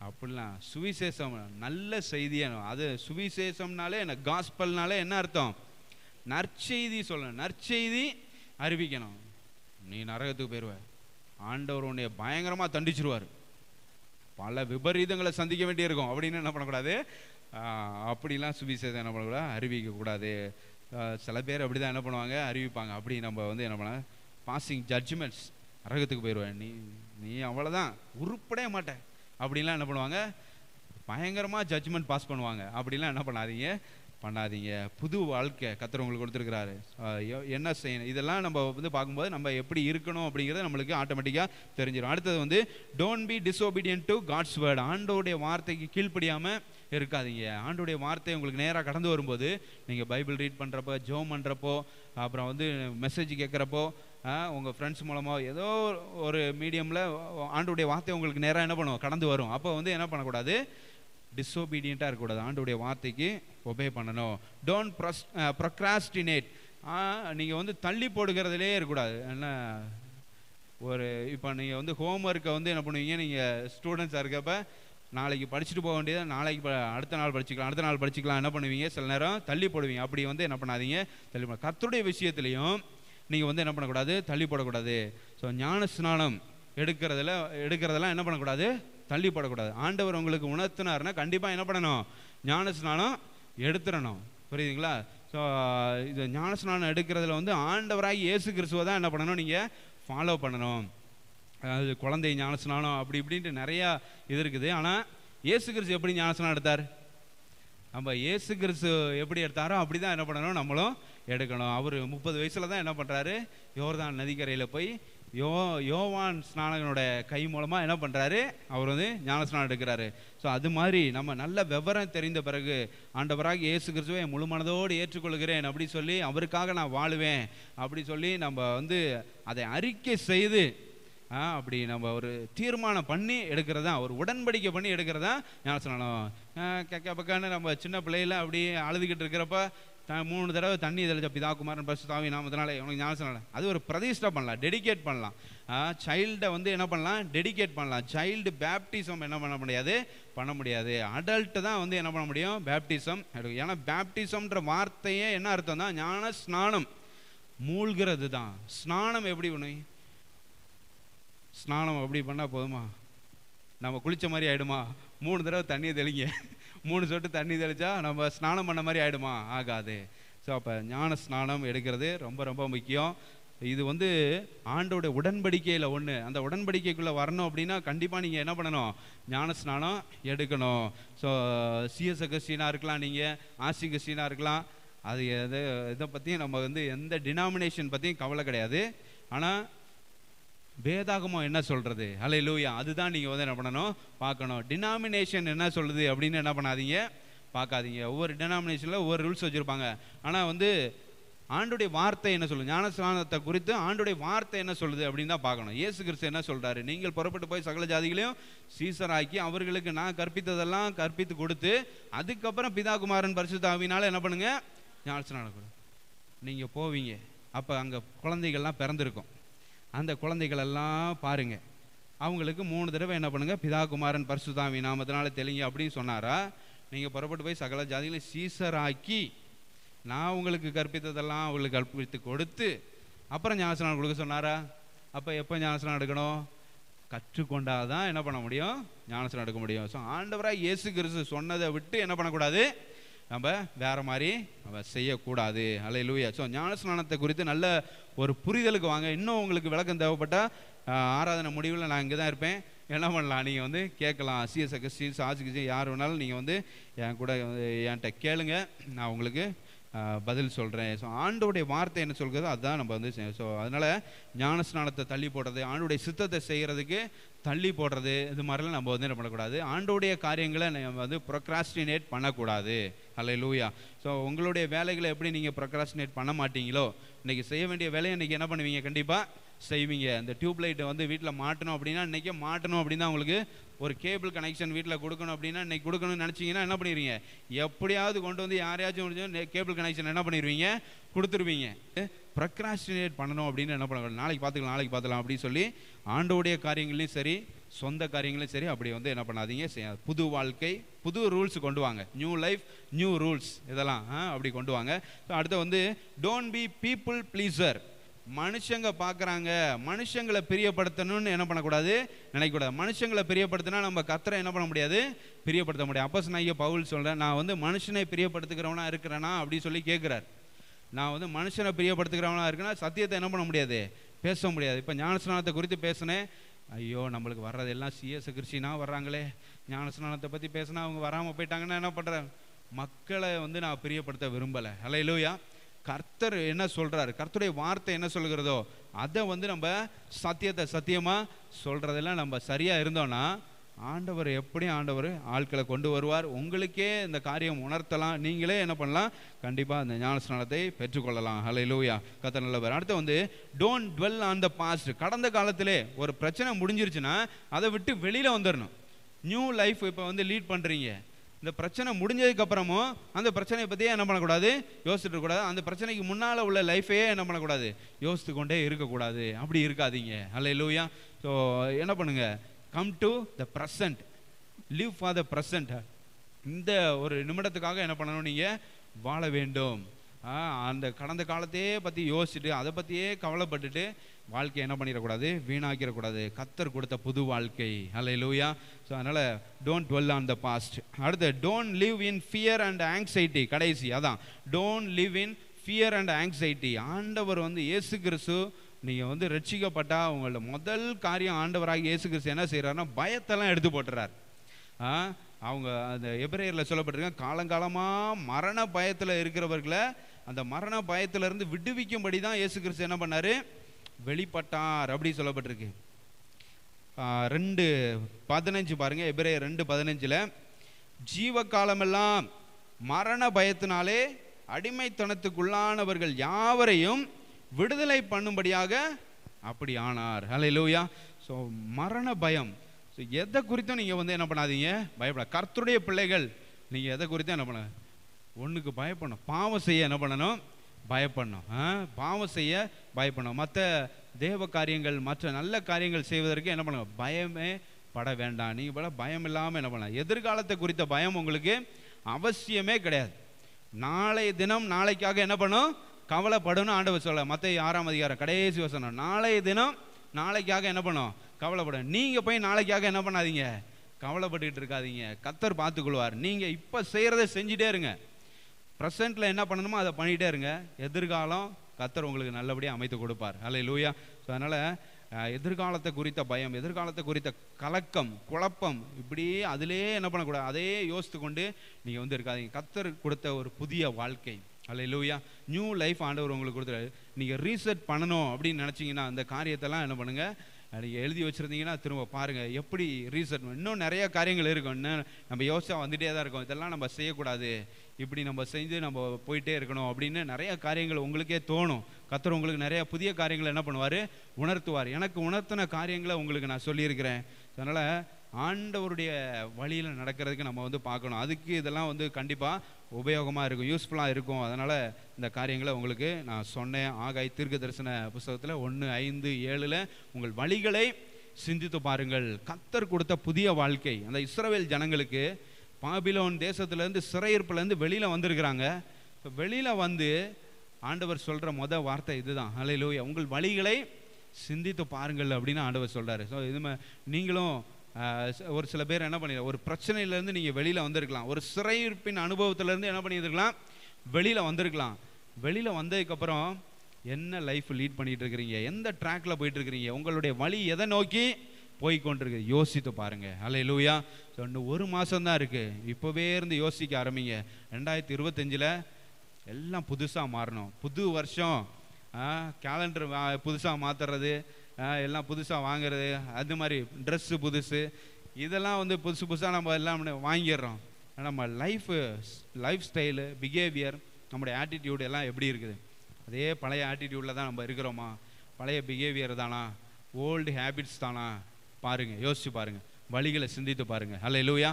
அப்படிலாம் சுவிசேஷம் நல்ல செய்தியாக அது சுவிசேஷம்னாலே என்ன காஸ்பல்னாலே என்ன அர்த்தம் நற்செய்தி சொல்லணும் நற்செய்தி அறிவிக்கணும் நீ நரகத்துக்கு போயிடுவ ஆண்டவர் உன்னை பயங்கரமாக தண்டிச்சிருவார் பல விபரீதங்களை சந்திக்க வேண்டியிருக்கும் அப்படின்னு என்ன பண்ணக்கூடாது அப்படிலாம் சுவிசேஷம் என்ன பண்ணக்கூடாது அறிவிக்கக்கூடாது சில பேர் அப்படி தான் என்ன பண்ணுவாங்க அறிவிப்பாங்க அப்படி நம்ம வந்து என்ன பண்ண பாசிங் ஜட்ஜ்மெண்ட்ஸ் அரகத்துக்கு போயிடுவேன் நீ நீ அவ்வளோதான் உருப்படவே மாட்டேன் அப்படின்லாம் என்ன பண்ணுவாங்க பயங்கரமாக ஜட்ஜ்மெண்ட் பாஸ் பண்ணுவாங்க அப்படிலாம் என்ன பண்ணாதீங்க பண்ணாதீங்க புது வாழ்க்கை கத்துறவங்களுக்கு உங்களுக்கு கொடுத்துருக்கிறாரு என்ன செய்யணும் இதெல்லாம் நம்ம வந்து பார்க்கும்போது நம்ம எப்படி இருக்கணும் அப்படிங்கிறத நம்மளுக்கு ஆட்டோமேட்டிக்காக தெரிஞ்சிடும் அடுத்தது வந்து don't be disobedient to God's word ஆண்டோடைய வார்த்தைக்கு கீழ்ப்படியாமல் இருக்காதீங்க ஆண்டுடைய வார்த்தை உங்களுக்கு நேராக கடந்து வரும்போது நீங்கள் பைபிள் ரீட் பண்ணுறப்போ ஜோம் பண்ணுறப்போ அப்புறம் வந்து மெசேஜ் கேட்குறப்போ உங்கள் ஃப்ரெண்ட்ஸ் மூலமாக ஏதோ ஒரு மீடியமில் ஆண்டுடைய வார்த்தை உங்களுக்கு நேராக என்ன பண்ணுவோம் கடந்து வரும் அப்போ வந்து என்ன பண்ணக்கூடாது டிஸ்ஓபீடியண்ட்டாக இருக்கக்கூடாது ஆண்டுடைய வார்த்தைக்கு ஒபே பண்ணணும் டோன்ட் ப்ரஸ் ப்ரொக்ராஸ்டினேட் நீங்கள் வந்து தள்ளி போடுகிறதுலே இருக்கக்கூடாது என்ன ஒரு இப்போ நீங்கள் வந்து ஹோம் ஒர்க்கை வந்து என்ன பண்ணுவீங்க நீங்கள் ஸ்டூடெண்ட்ஸாக இருக்கப்போ நாளைக்கு படிச்சுட்டு போக வேண்டியது நாளைக்கு அடுத்த நாள் படிச்சுக்கலாம் அடுத்த நாள் படிச்சுக்கலாம் என்ன பண்ணுவீங்க சில நேரம் தள்ளி போடுவீங்க அப்படி வந்து என்ன பண்ணாதீங்க தள்ளி போட கத்துடைய விஷயத்துலையும் நீங்கள் வந்து என்ன பண்ணக்கூடாது தள்ளி போடக்கூடாது ஸோ ஞான ஸ்நானம் எடுக்கிறதுல எடுக்கிறதெல்லாம் என்ன பண்ணக்கூடாது தள்ளி போடக்கூடாது ஆண்டவர் உங்களுக்கு உணர்த்தினார்னா கண்டிப்பாக என்ன பண்ணணும் ஞான ஸ்நானம் எடுத்துடணும் புரியுதுங்களா ஸோ இது ஞான ஸ்நானம் எடுக்கிறதுல வந்து ஆண்டவராகி இயேசு கிறிஸ்துவை தான் என்ன பண்ணணும் நீங்கள் ஃபாலோ பண்ணணும் அதாவது குழந்தை ஞானஸ்நானம் அப்படி இப்படின்ட்டு நிறையா இது இருக்குது ஆனால் இயேசு கிறிஸ்து எப்படி ஞானஸ்நானம் எடுத்தார் நம்ம இயேசு கிறிஸ்து எப்படி எடுத்தாரோ அப்படி தான் என்ன பண்ணணும் நம்மளும் எடுக்கணும் அவர் முப்பது வயசில் தான் என்ன பண்ணுறாரு யோர்தான் நதிக்கரையில் போய் யோ யோவான் ஸ்நானகனோட கை மூலமாக என்ன பண்ணுறாரு அவர் வந்து ஞானஸ்நானம் எடுக்கிறாரு ஸோ அது மாதிரி நம்ம நல்ல விவரம் தெரிந்த பிறகு ஆண்டவராக இயேசு கிறிஸ்துவை முழு மனதோடு ஏற்றுக்கொள்கிறேன் அப்படி சொல்லி அவருக்காக நான் வாழுவேன் அப்படி சொல்லி நம்ம வந்து அதை அறிக்கை செய்து அப்படி நம்ம ஒரு தீர்மானம் பண்ணி எடுக்கிறது தான் ஒரு உடன்படிக்கை பண்ணி எடுக்கிறது தான் ஞான சொன்னாலும் கேட்க பக்கான்னு நம்ம சின்ன பிள்ளையில அப்படியே அழுதுகிட்டு இருக்கிறப்ப த மூணு தடவை தண்ணி தெளிச்ச பிதாகுமாரன் பஸ் தாவி நாமத்தினால உனக்கு ஞான சொன்னால அது ஒரு பிரதிஷ்டை பண்ணலாம் டெடிகேட் பண்ணலாம் சைல்டை வந்து என்ன பண்ணலாம் டெடிகேட் பண்ணலாம் சைல்டு பேப்டிசம் என்ன பண்ண முடியாது பண்ண முடியாது அடல்ட்டு தான் வந்து என்ன பண்ண முடியும் பேப்டிசம் ஏன்னா பேப்டிசம்ன்ற வார்த்தையே என்ன அர்த்தம் தான் ஞான ஸ்நானம் மூழ்கிறது தான் ஸ்நானம் எப்படி ஒன்று ஸ்நானம் அப்படி பண்ணால் போதுமா நம்ம குளித்த மாதிரி ஆகிடுமா மூணு தடவை தண்ணியை தெளிங்க மூணு சொட்டு தண்ணி தெளித்தா நம்ம ஸ்நானம் பண்ண மாதிரி ஆகிடுமா ஆகாது ஸோ அப்போ ஞான ஸ்நானம் எடுக்கிறது ரொம்ப ரொம்ப முக்கியம் இது வந்து ஆண்டோட உடன்படிக்கையில் ஒன்று அந்த உடன்படிக்கைக்குள்ளே வரணும் அப்படின்னா கண்டிப்பாக நீங்கள் என்ன பண்ணணும் ஞான ஸ்நானம் எடுக்கணும் ஸோ சிஎஸ் கிறிஸ்டினாக இருக்கலாம் நீங்கள் ஆசி கிறிஸ்டினாக இருக்கலாம் அது எதை இதை பற்றியும் நம்ம வந்து எந்த டினாமினேஷன் பற்றியும் கவலை கிடையாது ஆனால் வேதாகமம் என்ன சொல்கிறது அலை லூயா அதுதான் நீங்கள் வந்து என்ன பண்ணணும் பார்க்கணும் டினாமினேஷன் என்ன சொல்லுது அப்படின்னு என்ன பண்ணாதீங்க பார்க்காதீங்க ஒவ்வொரு டினாமினேஷனில் ஒவ்வொரு ரூல்ஸ் வச்சுருப்பாங்க ஆனால் வந்து ஆண்டுடைய வார்த்தை என்ன சொல்லுது ஞானஸ்நானத்தை குறித்து ஆண்டுடைய வார்த்தை என்ன சொல்லுது அப்படின்னு தான் பார்க்கணும் இயேசு கிறிஸ்து என்ன சொல்கிறாரு நீங்கள் புறப்பட்டு போய் சகல ஜாதிகளையும் சீசராக்கி அவர்களுக்கு நான் கற்பித்ததெல்லாம் கற்பித்து கொடுத்து அதுக்கப்புறம் பிதாகுமாரன் பரிசுத்தாவினால் என்ன பண்ணுங்கள் ஞானஸ்நானம் கொடு நீங்கள் போவீங்க அப்போ அங்கே குழந்தைகள்லாம் பிறந்திருக்கும் அந்த குழந்தைகளெல்லாம் பாருங்கள் அவங்களுக்கு மூணு தடவை என்ன பண்ணுங்கள் பிதாகுமாரன் பரிசுதாமி நாமத்தினால தெளிங்க அப்படின்னு சொன்னாரா நீங்கள் புறப்பட்டு போய் சகல ஜாதிகளை சீசராக்கி நான் உங்களுக்கு கற்பித்ததெல்லாம் அவங்களுக்கு கற்பித்து கொடுத்து அப்புறம் ஞானசனம் கொடுக்க சொன்னாரா அப்போ எப்போ ஞானசனம் எடுக்கணும் கற்றுக்கொண்டால் தான் என்ன பண்ண முடியும் ஞானசனம் எடுக்க முடியும் ஸோ ஆண்டவராக இயேசு கிறிஸ்து சொன்னதை விட்டு என்ன பண்ணக்கூடாது நம்ம வேறு மாதிரி நம்ம செய்யக்கூடாது அலை லூயா ஸோ ஞானஸ்நானத்தை குறித்து நல்ல ஒரு புரிதலுக்கு வாங்க இன்னும் உங்களுக்கு விளக்கம் தேவைப்பட்டால் ஆராதனை முடிவில் நான் இங்கே தான் இருப்பேன் என்ன பண்ணலாம் நீங்கள் வந்து கேட்கலாம் சிஎஸ் கிறிஸ்டின்ஸ் ஆசிகிசி யார் வேணாலும் நீங்கள் வந்து என் கூட என்கிட்ட கேளுங்க நான் உங்களுக்கு பதில் சொல்கிறேன் ஸோ ஆண்டோடைய வார்த்தை என்ன சொல்கிறது அதுதான் நம்ம வந்து ஸோ அதனால் ஞானஸ்நானத்தை தள்ளி போடுறது ஆண்டுடைய சித்தத்தை செய்கிறதுக்கு தள்ளி போடுறது இது மாதிரிலாம் நம்ம வந்து என்ன பண்ணக்கூடாது ஆண்டோடைய காரியங்களை நம்ம வந்து ப்ரொக்ராஸ்டினேட் பண்ணக்கூடாது அல்ல லூயா ஸோ உங்களுடைய வேலைகளை எப்படி நீங்கள் ப்ரொக்ராஸ்டினேட் பண்ண மாட்டீங்களோ இன்றைக்கி செய்ய வேண்டிய வேலையை இன்றைக்கி என்ன பண்ணுவீங்க கண்டிப்பாக செய்வீங்க அந்த டியூப் லைட்டை வந்து வீட்டில் மாட்டணும் அப்படின்னா இன்றைக்கே மாட்டணும் அப்படின்னா உங்களுக்கு ஒரு கேபிள் கனெக்ஷன் வீட்டில் கொடுக்கணும் அப்படின்னா இன்றைக்கி கொடுக்கணும்னு நினச்சிங்கன்னா என்ன பண்ணிடுவீங்க எப்படியாவது கொண்டு வந்து யாரையாச்சும் முடிஞ்சோ கேபிள் கனெக்ஷன் என்ன பண்ணிடுவீங்க கொடுத்துருவீங்க ப்ரக்ராஸ்டினேட் பண்ணணும் அப்படின்னு என்ன பண்ண நாளைக்கு பார்த்துக்கலாம் நாளைக்கு பார்த்துக்கலாம் அப்படின்னு சொல்லி ஆண்டோடைய காரியங்களையும் சரி சொந்த காரியங்களும் சரி அப்படி வந்து என்ன பண்ணாதீங்க செய்யாது புது வாழ்க்கை புது ரூல்ஸ் கொண்டு வாங்க நியூ லைஃப் நியூ ரூல்ஸ் இதெல்லாம் அப்படி கொண்டு வாங்க அடுத்து வந்து டோன்ட் பி பீப்புள் ப்ளீஸர் மனுஷங்க பார்க்குறாங்க மனுஷங்களை பிரியப்படுத்தணும்னு என்ன பண்ணக்கூடாது நினைக்கக்கூடாது மனுஷங்களை பிரியப்படுத்தினா நம்ம கத்தரை என்ன பண்ண முடியாது பிரியப்படுத்த முடியாது அப்போ நான் பவுல் சொல்கிறேன் நான் வந்து மனுஷனை பிரியப்படுத்துகிறவனா இருக்கிறேனா அப்படின்னு சொல்லி கேட்குறாரு நான் வந்து மனுஷனை பிரியப்படுத்துகிறவனாக இருக்கேன்னா சத்தியத்தை என்ன பண்ண முடியாது பேச முடியாது இப்போ ஞானஸ்நானத்தை குறித்து பேசினேன் ஐயோ நம்மளுக்கு எல்லாம் சிஎஸ் கிருஷினா வர்றாங்களே ஞானஸ்நானத்தை பற்றி பேசினா அவங்க வராமல் போயிட்டாங்கன்னா என்ன பண்ணுறேன் மக்களை வந்து நான் பிரியப்படுத்த விரும்பலை ஹலோ இல்லையா கர்த்தர் என்ன சொல்கிறாரு கர்த்தருடைய வார்த்தை என்ன சொல்கிறதோ அதை வந்து நம்ம சத்தியத்தை சத்தியமாக சொல்கிறதெல்லாம் நம்ம சரியாக இருந்தோன்னா ஆண்டவர் எப்படி ஆண்டவர் ஆட்களை கொண்டு வருவார் உங்களுக்கே இந்த காரியம் உணர்த்தலாம் நீங்களே என்ன பண்ணலாம் கண்டிப்பாக அந்த ஞான ஸ்நானத்தை பெற்றுக்கொள்ளலாம் ஹலை லூயா கத்த நல்லவர் அடுத்து வந்து don't dwell on the past கடந்த காலத்திலே ஒரு பிரச்சனை முடிஞ்சிருச்சுன்னா அதை விட்டு வெளியில் வந்துடணும் நியூ லைஃப் இப்போ வந்து லீட் பண்ணுறீங்க இந்த பிரச்சனை முடிஞ்சதுக்கப்புறமும் அந்த பிரச்சனையை பற்றியே என்ன பண்ணக்கூடாது யோசிச்சுட்டு கூடாது அந்த பிரச்சனைக்கு முன்னால் உள்ள லைஃபையே என்ன பண்ணக்கூடாது யோசித்து கொண்டே இருக்கக்கூடாது அப்படி இருக்காதீங்க ஹலை லூயா ஸோ என்ன பண்ணுங்கள் come to the present live for the present இந்த ஒரு நிமிடத்துக்காக என்ன பண்ணணும் நீங்கள் வாழ வேண்டும் அந்த கடந்த காலத்தையே பற்றி யோசிச்சுட்டு அதை பற்றியே கவலைப்பட்டுட்டு வாழ்க்கையை என்ன பண்ணிடக்கூடாது வீணாக்கிடக்கூடாது கத்தர் கொடுத்த புது வாழ்க்கை அல்ல லூயா ஸோ அதனால் don't dwell on the past அடுத்து don't live in fear and anxiety கடைசி அதான் don't live in fear and anxiety ஆண்டவர் வந்து ஏசு கிறிஸ்து நீங்கள் வந்து ரட்சிக்கப்பட்டால் அவங்கள முதல் காரியம் ஆண்டவராக இயேசு கிறிஸ்து என்ன செய்கிறாருன்னா பயத்தெல்லாம் எடுத்து போட்டுறார் அவங்க அந்த எபிரேயரில் சொல்லப்பட்டிருக்காங்க காலங்காலமாக மரண பயத்தில் இருக்கிறவர்களை அந்த மரண பயத்திலேருந்து விடுவிக்கும்படி தான் இயேசு கிறிஸ்து என்ன பண்ணார் வெளிப்பட்டார் அப்படி சொல்லப்பட்டிருக்கு ரெண்டு பதினஞ்சு பாருங்கள் எபிரே ரெண்டு பதினஞ்சில் ஜீவ காலமெல்லாம் மரண பயத்தினாலே அடிமைத்தனத்துக்குள்ளானவர்கள் யாவரையும் விடுதலை பண்ணும்படியாக அப்படி ஆனார் ஹலே லூயா ஸோ மரண பயம் ஸோ எதை குறித்தும் நீங்கள் வந்து என்ன பண்ணாதீங்க பயப்பட கர்த்தருடைய பிள்ளைகள் நீங்கள் எதை குறித்தும் என்ன பண்ண ஒன்றுக்கு பயப்படணும் பாவம் செய்ய என்ன பண்ணணும் பயப்படணும் பாவம் செய்ய பயப்படணும் மற்ற தேவ காரியங்கள் மற்ற நல்ல காரியங்கள் செய்வதற்கு என்ன பண்ணுங்க பயமே பட வேண்டாம் நீங்கள் பட பயம் இல்லாமல் என்ன பண்ணலாம் எதிர்காலத்தை குறித்த பயம் உங்களுக்கு அவசியமே கிடையாது நாளை தினம் நாளைக்காக என்ன பண்ணும் கவலைப்படும்னு ஆண்டவர் சொல்ல மற்ற ஆறாம் அதிகாரம் கடைசி வசனம் நாளைய தினம் நாளைக்காக என்ன பண்ணும் கவலைப்படும் நீங்கள் போய் நாளைக்காக என்ன பண்ணாதீங்க கவலைப்பட்டுக்கிட்டு இருக்காதீங்க கத்தர் பார்த்துக்கொள்வார் நீங்கள் இப்போ செய்கிறத செஞ்சுட்டே இருங்க ப்ரெசண்ட்டில் என்ன பண்ணணுமோ அதை பண்ணிகிட்டே இருங்க எதிர்காலம் கத்தர் உங்களுக்கு நல்லபடியாக அமைத்து கொடுப்பார் அல்ல லூயா ஸோ அதனால் எதிர்காலத்தை குறித்த பயம் எதிர்காலத்தை குறித்த கலக்கம் குழப்பம் இப்படியே அதிலே என்ன பண்ணக்கூடாது அதே யோசித்து கொண்டு நீங்கள் வந்து இருக்காதீங்க கத்தர் கொடுத்த ஒரு புதிய வாழ்க்கை அல்ல லூயா நியூ லைஃப் ஆண்டவர் உங்களுக்கு கொடுத்துரு நீங்கள் ரீசெட் பண்ணணும் அப்படின்னு நினச்சிங்கன்னா அந்த காரியத்தெல்லாம் என்ன பண்ணுங்கள் நீங்கள் எழுதி வச்சுருந்தீங்கன்னா திரும்ப பாருங்கள் எப்படி ரீசெட் இன்னும் நிறையா காரியங்கள் இருக்கும் இன்னும் நம்ம யோசிச்சா வந்துகிட்டே தான் இருக்கும் இதெல்லாம் நம்ம செய்யக்கூடாது இப்படி நம்ம செஞ்சு நம்ம போயிட்டே இருக்கணும் அப்படின்னு நிறையா காரியங்கள் உங்களுக்கே தோணும் கத்துற உங்களுக்கு நிறையா புதிய காரியங்களை என்ன பண்ணுவார் உணர்த்துவார் எனக்கு உணர்த்தின காரியங்களை உங்களுக்கு நான் சொல்லியிருக்கிறேன் அதனால் ஆண்டவருடைய வழியில் நடக்கிறதுக்கு நம்ம வந்து பார்க்கணும் அதுக்கு இதெல்லாம் வந்து கண்டிப்பாக உபயோகமாக இருக்கும் யூஸ்ஃபுல்லாக இருக்கும் அதனால் இந்த காரியங்களை உங்களுக்கு நான் சொன்னேன் ஆகாய் தீர்க்க தரிசன புஸ்தகத்தில் ஒன்று ஐந்து ஏழில் உங்கள் வழிகளை சிந்தித்து பாருங்கள் கத்தர் கொடுத்த புதிய வாழ்க்கை அந்த இஸ்ரவேல் ஜனங்களுக்கு பாபிலோன் தேசத்துலேருந்து சிறையிருப்புலேருந்து வெளியில் வந்திருக்கிறாங்க இப்போ வெளியில் வந்து ஆண்டவர் சொல்கிற மொதல் வார்த்தை இதுதான் அலையிலூயா உங்கள் வழிகளை சிந்தித்து பாருங்கள் அப்படின்னு ஆண்டவர் சொல்கிறாரு ஸோ இது நீங்களும் ஒரு சில பேர் என்ன பண்ணிடலாம் ஒரு பிரச்சனையிலேருந்து நீங்கள் வெளியில் வந்திருக்கலாம் ஒரு சிறையிருப்பின் அனுபவத்திலேருந்து என்ன பண்ணியிருக்கலாம் வெளியில் வந்திருக்கலாம் வெளியில் வந்ததுக்கப்புறம் என்ன லைஃப் லீட் பண்ணிகிட்டு இருக்கிறீங்க எந்த ட்ராக்கில் போயிட்டுருக்கிறீங்க உங்களுடைய வழி எதை நோக்கி போய் கொண்டிருக்கு யோசித்து பாருங்கள் அலை லூயா ஸோ இன்னும் ஒரு மாதம் தான் இருக்குது இப்போவே இருந்து யோசிக்க ஆரம்பிங்க ரெண்டாயிரத்தி இருபத்தஞ்சில் எல்லாம் புதுசாக மாறணும் புது வருஷம் கேலண்டர் புதுசாக மாற்றுறது எல்லாம் புதுசாக வாங்குறது அது மாதிரி ட்ரெஸ்ஸு புதுசு இதெல்லாம் வந்து புதுசு புதுசாக நம்ம எல்லாம் வாங்கிடுறோம் நம்ம லைஃபு லைஃப் ஸ்டைலு பிஹேவியர் நம்முடைய ஆட்டிடியூடு எல்லாம் எப்படி இருக்குது அதே பழைய ஆட்டிடியூடில் தான் நம்ம இருக்கிறோமா பழைய பிஹேவியர் தானா ஓல்டு ஹேபிட்ஸ் தானா பாருங்கள் யோசித்து பாருங்கள் வழிகளை சிந்தித்து பாருங்கள் ஹலோ லூயா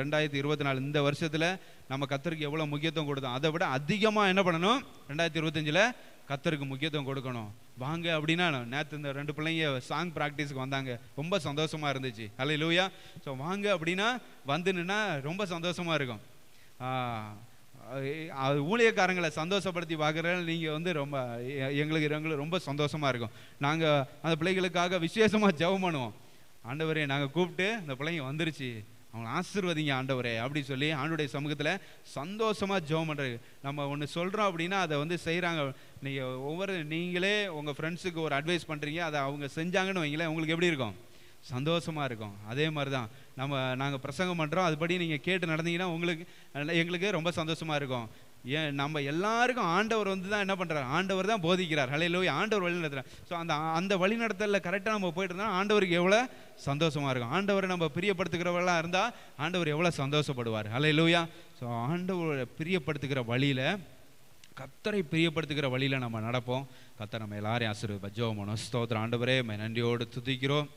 ரெண்டாயிரத்தி இருபத்தி நாலு இந்த வருஷத்தில் நம்ம கத்தருக்கு எவ்வளோ முக்கியத்துவம் கொடுத்தோம் அதை விட அதிகமாக என்ன பண்ணணும் ரெண்டாயிரத்தி இருபத்தஞ்சில் கத்தருக்கு முக்கியத்துவம் கொடுக்கணும் வாங்க அப்படின்னா நேற்று இந்த ரெண்டு பிள்ளைங்க சாங் ப்ராக்டிஸ்க்கு வந்தாங்க ரொம்ப சந்தோஷமாக இருந்துச்சு அல்ல லூயா ஸோ வாங்க அப்படின்னா வந்துன்னா ரொம்ப சந்தோஷமாக இருக்கும் ஊழியக்காரங்களை சந்தோஷப்படுத்தி பார்க்குற நீங்கள் வந்து ரொம்ப எங்களுக்கு எங்களுக்கு ரொம்ப சந்தோஷமாக இருக்கும் நாங்கள் அந்த பிள்ளைகளுக்காக விசேஷமாக ஜெபம் பண்ணுவோம் ஆண்டவரே நாங்கள் கூப்பிட்டு அந்த பிள்ளைங்க வந்துருச்சு அவங்களை ஆசிர்வதிங்க ஆண்டவரே அப்படி சொல்லி ஆண்டுடைய சமூகத்தில் சந்தோஷமாக ஜோம் பண்ணுறது நம்ம ஒன்று சொல்கிறோம் அப்படின்னா அதை வந்து செய்கிறாங்க நீங்கள் ஒவ்வொரு நீங்களே உங்கள் ஃப்ரெண்ட்ஸுக்கு ஒரு அட்வைஸ் பண்ணுறீங்க அதை அவங்க செஞ்சாங்கன்னு வைங்களேன் உங்களுக்கு எப்படி இருக்கும் சந்தோஷமாக இருக்கும் அதே மாதிரி தான் நம்ம நாங்கள் பிரசங்கம் பண்ணுறோம் அதுபடி நீங்கள் கேட்டு நடந்தீங்கன்னா உங்களுக்கு எங்களுக்கு ரொம்ப சந்தோஷமாக இருக்கும் ஏன் நம்ம எல்லாருக்கும் ஆண்டவர் வந்து தான் என்ன பண்ணுறாரு ஆண்டவர் தான் போதிக்கிறார் ஹலையிலோய் ஆண்டவர் வழி நடத்துகிறார் ஸோ அந்த அந்த வழி நடத்தலில் கரெக்டாக நம்ம போயிட்டு இருந்தால் ஆண்டவருக்கு எவ்வளோ சந்தோஷமாக இருக்கும் ஆண்டவரை நம்ம பிரியப்படுத்துகிறவர்களாக இருந்தால் ஆண்டவர் எவ்வளோ சந்தோஷப்படுவார் ஹலையிலோயா ஸோ ஆண்டவரை பிரியப்படுத்துகிற வழியில் கத்தரை பிரியப்படுத்துகிற வழியில் நம்ம நடப்போம் கத்தரை நம்ம எல்லாரையும் ஆசிர்வதிப்பா ஜோ மனோ ஆண்டவரே நன்றியோடு துதிக்கிறோம்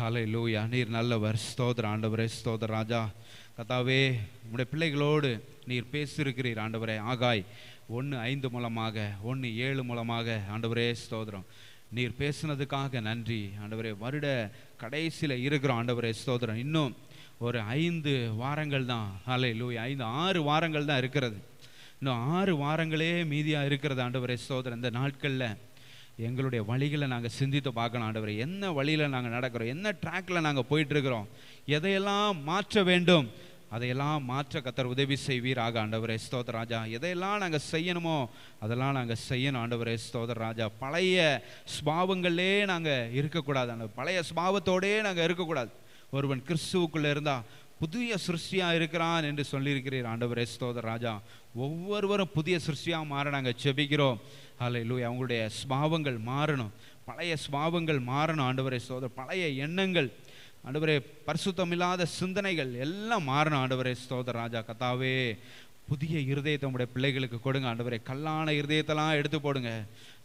ஹலை லூயா நீர் நல்லவர் ஸ்தோத்திர ஆண்டவரே ஸ்தோத்திர ராஜா கதாவே உங்களுடைய பிள்ளைகளோடு நீர் பேசியிருக்கிறீர் ஆண்டவரே ஆகாய் ஒன்று ஐந்து மூலமாக ஒன்று ஏழு மூலமாக ஆண்டவரே ஸ்தோத்திரம் நீர் பேசுனதுக்காக நன்றி ஆண்டவரே வருட கடைசியில் இருக்கிறோம் ஆண்டவரே ஸ்தோத்திரம் இன்னும் ஒரு ஐந்து வாரங்கள் தான் அலை லூய் ஐந்து ஆறு வாரங்கள் தான் இருக்கிறது இன்னும் ஆறு வாரங்களே மீதியாக இருக்கிறது ஆண்டவரே ஸ்தோத்திரம் இந்த நாட்களில் எங்களுடைய வழிகளை நாங்கள் சிந்தித்து பார்க்கணும் ஆண்டவர் என்ன வழியில் நாங்கள் நடக்கிறோம் என்ன ட்ராக்கில் நாங்கள் போயிட்டுருக்கிறோம் எதையெல்லாம் மாற்ற வேண்டும் அதையெல்லாம் மாற்ற கத்தர் உதவி செய்வீர் ஆக ஆண்டவர் ஸ்தோதர் ராஜா எதையெல்லாம் நாங்கள் செய்யணுமோ அதெல்லாம் நாங்கள் செய்யணும் ஆண்டவர் ஸ்தோதர் ராஜா பழைய ஸ்பாவங்களே நாங்கள் இருக்கக்கூடாது அந்த பழைய ஸ்பாவத்தோடே நாங்கள் இருக்கக்கூடாது ஒருவன் கிறிஸ்துவுக்குள்ளே இருந்தால் புதிய சிருஷ்டியாக இருக்கிறான் என்று சொல்லியிருக்கிறீர் ஆண்டவர் ஸ்தோதர் ராஜா ஒவ்வொருவரும் புதிய சிருஷ்டியாக மாற நாங்கள் செபிக்கிறோம் அல்ல அவங்களுடைய ஸ்வாவங்கள் மாறணும் பழைய ஸ்பாவங்கள் மாறணும் ஆண்டவரை சோதர் பழைய எண்ணங்கள் ஆண்டவரே பரிசுத்தம் இல்லாத சிந்தனைகள் எல்லாம் மாறணும் ஆண்டவரே ஸ்தோதர் ராஜா கதாவே புதிய இருதயத்தை உடைய பிள்ளைகளுக்கு கொடுங்க ஆண்டவரே கல்லான இருதயத்தெல்லாம் எடுத்து போடுங்க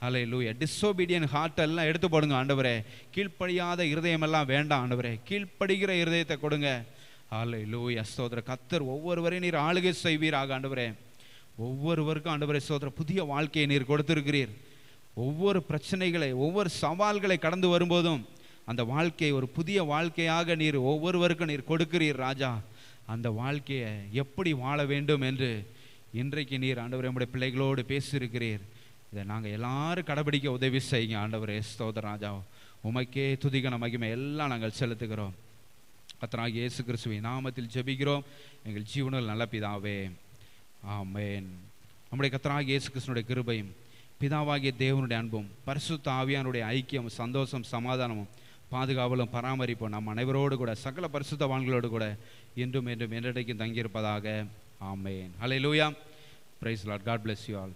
அலை லூய டிஸோபீடியன் ஹார்ட்டெல்லாம் எடுத்து போடுங்க ஆண்டவரே கீழ்ப்படியாத இருதயமெல்லாம் வேண்டாம் ஆண்டவரே கீழ்ப்படுகிற இருதயத்தை கொடுங்க அலை லூய் அஸ்தோதர கத்தர் ஒவ்வொருவரையும் நீர் ஆளுகை செய்வீராக ஆண்டவரே ஒவ்வொருவருக்கும் ஆண்டவரே சோதர புதிய வாழ்க்கையை நீர் கொடுத்திருக்கிறீர் ஒவ்வொரு பிரச்சனைகளை ஒவ்வொரு சவால்களை கடந்து வரும்போதும் அந்த வாழ்க்கையை ஒரு புதிய வாழ்க்கையாக நீர் ஒவ்வொருவருக்கும் நீர் கொடுக்கிறீர் ராஜா அந்த வாழ்க்கையை எப்படி வாழ வேண்டும் என்று இன்றைக்கு நீர் ஆண்டவர் நம்முடைய பிள்ளைகளோடு பேசியிருக்கிறீர் இதை நாங்கள் எல்லாரும் கடைபிடிக்க உதவி செய்யுங்க ஆண்டவர் ஸ்தோத ராஜா உமைக்கே துதிகன மகிமை எல்லாம் நாங்கள் செலுத்துகிறோம் கத்தனாக இயேசு கிறிஸ்துவை நாமத்தில் ஜெபிக்கிறோம் எங்கள் ஜீவனில் நல்ல பிதாவே ஆமேன் நம்முடைய கத்தனாக இயேசு கிருஷ்ணனுடைய கிருபையும் பிதாவாகிய தேவனுடைய அன்பும் பரிசுத்த ஆவியானுடைய ஐக்கியம் சந்தோஷம் சமாதானமும் பாதுகாவலும் பராமரிப்போம் நம் அனைவரோடு கூட சகல பரிசுத்தவான்களோடு கூட என்றும் என்றும் என்றடைக்கும் தங்கியிருப்பதாக amen hallelujah praise Lord God bless you all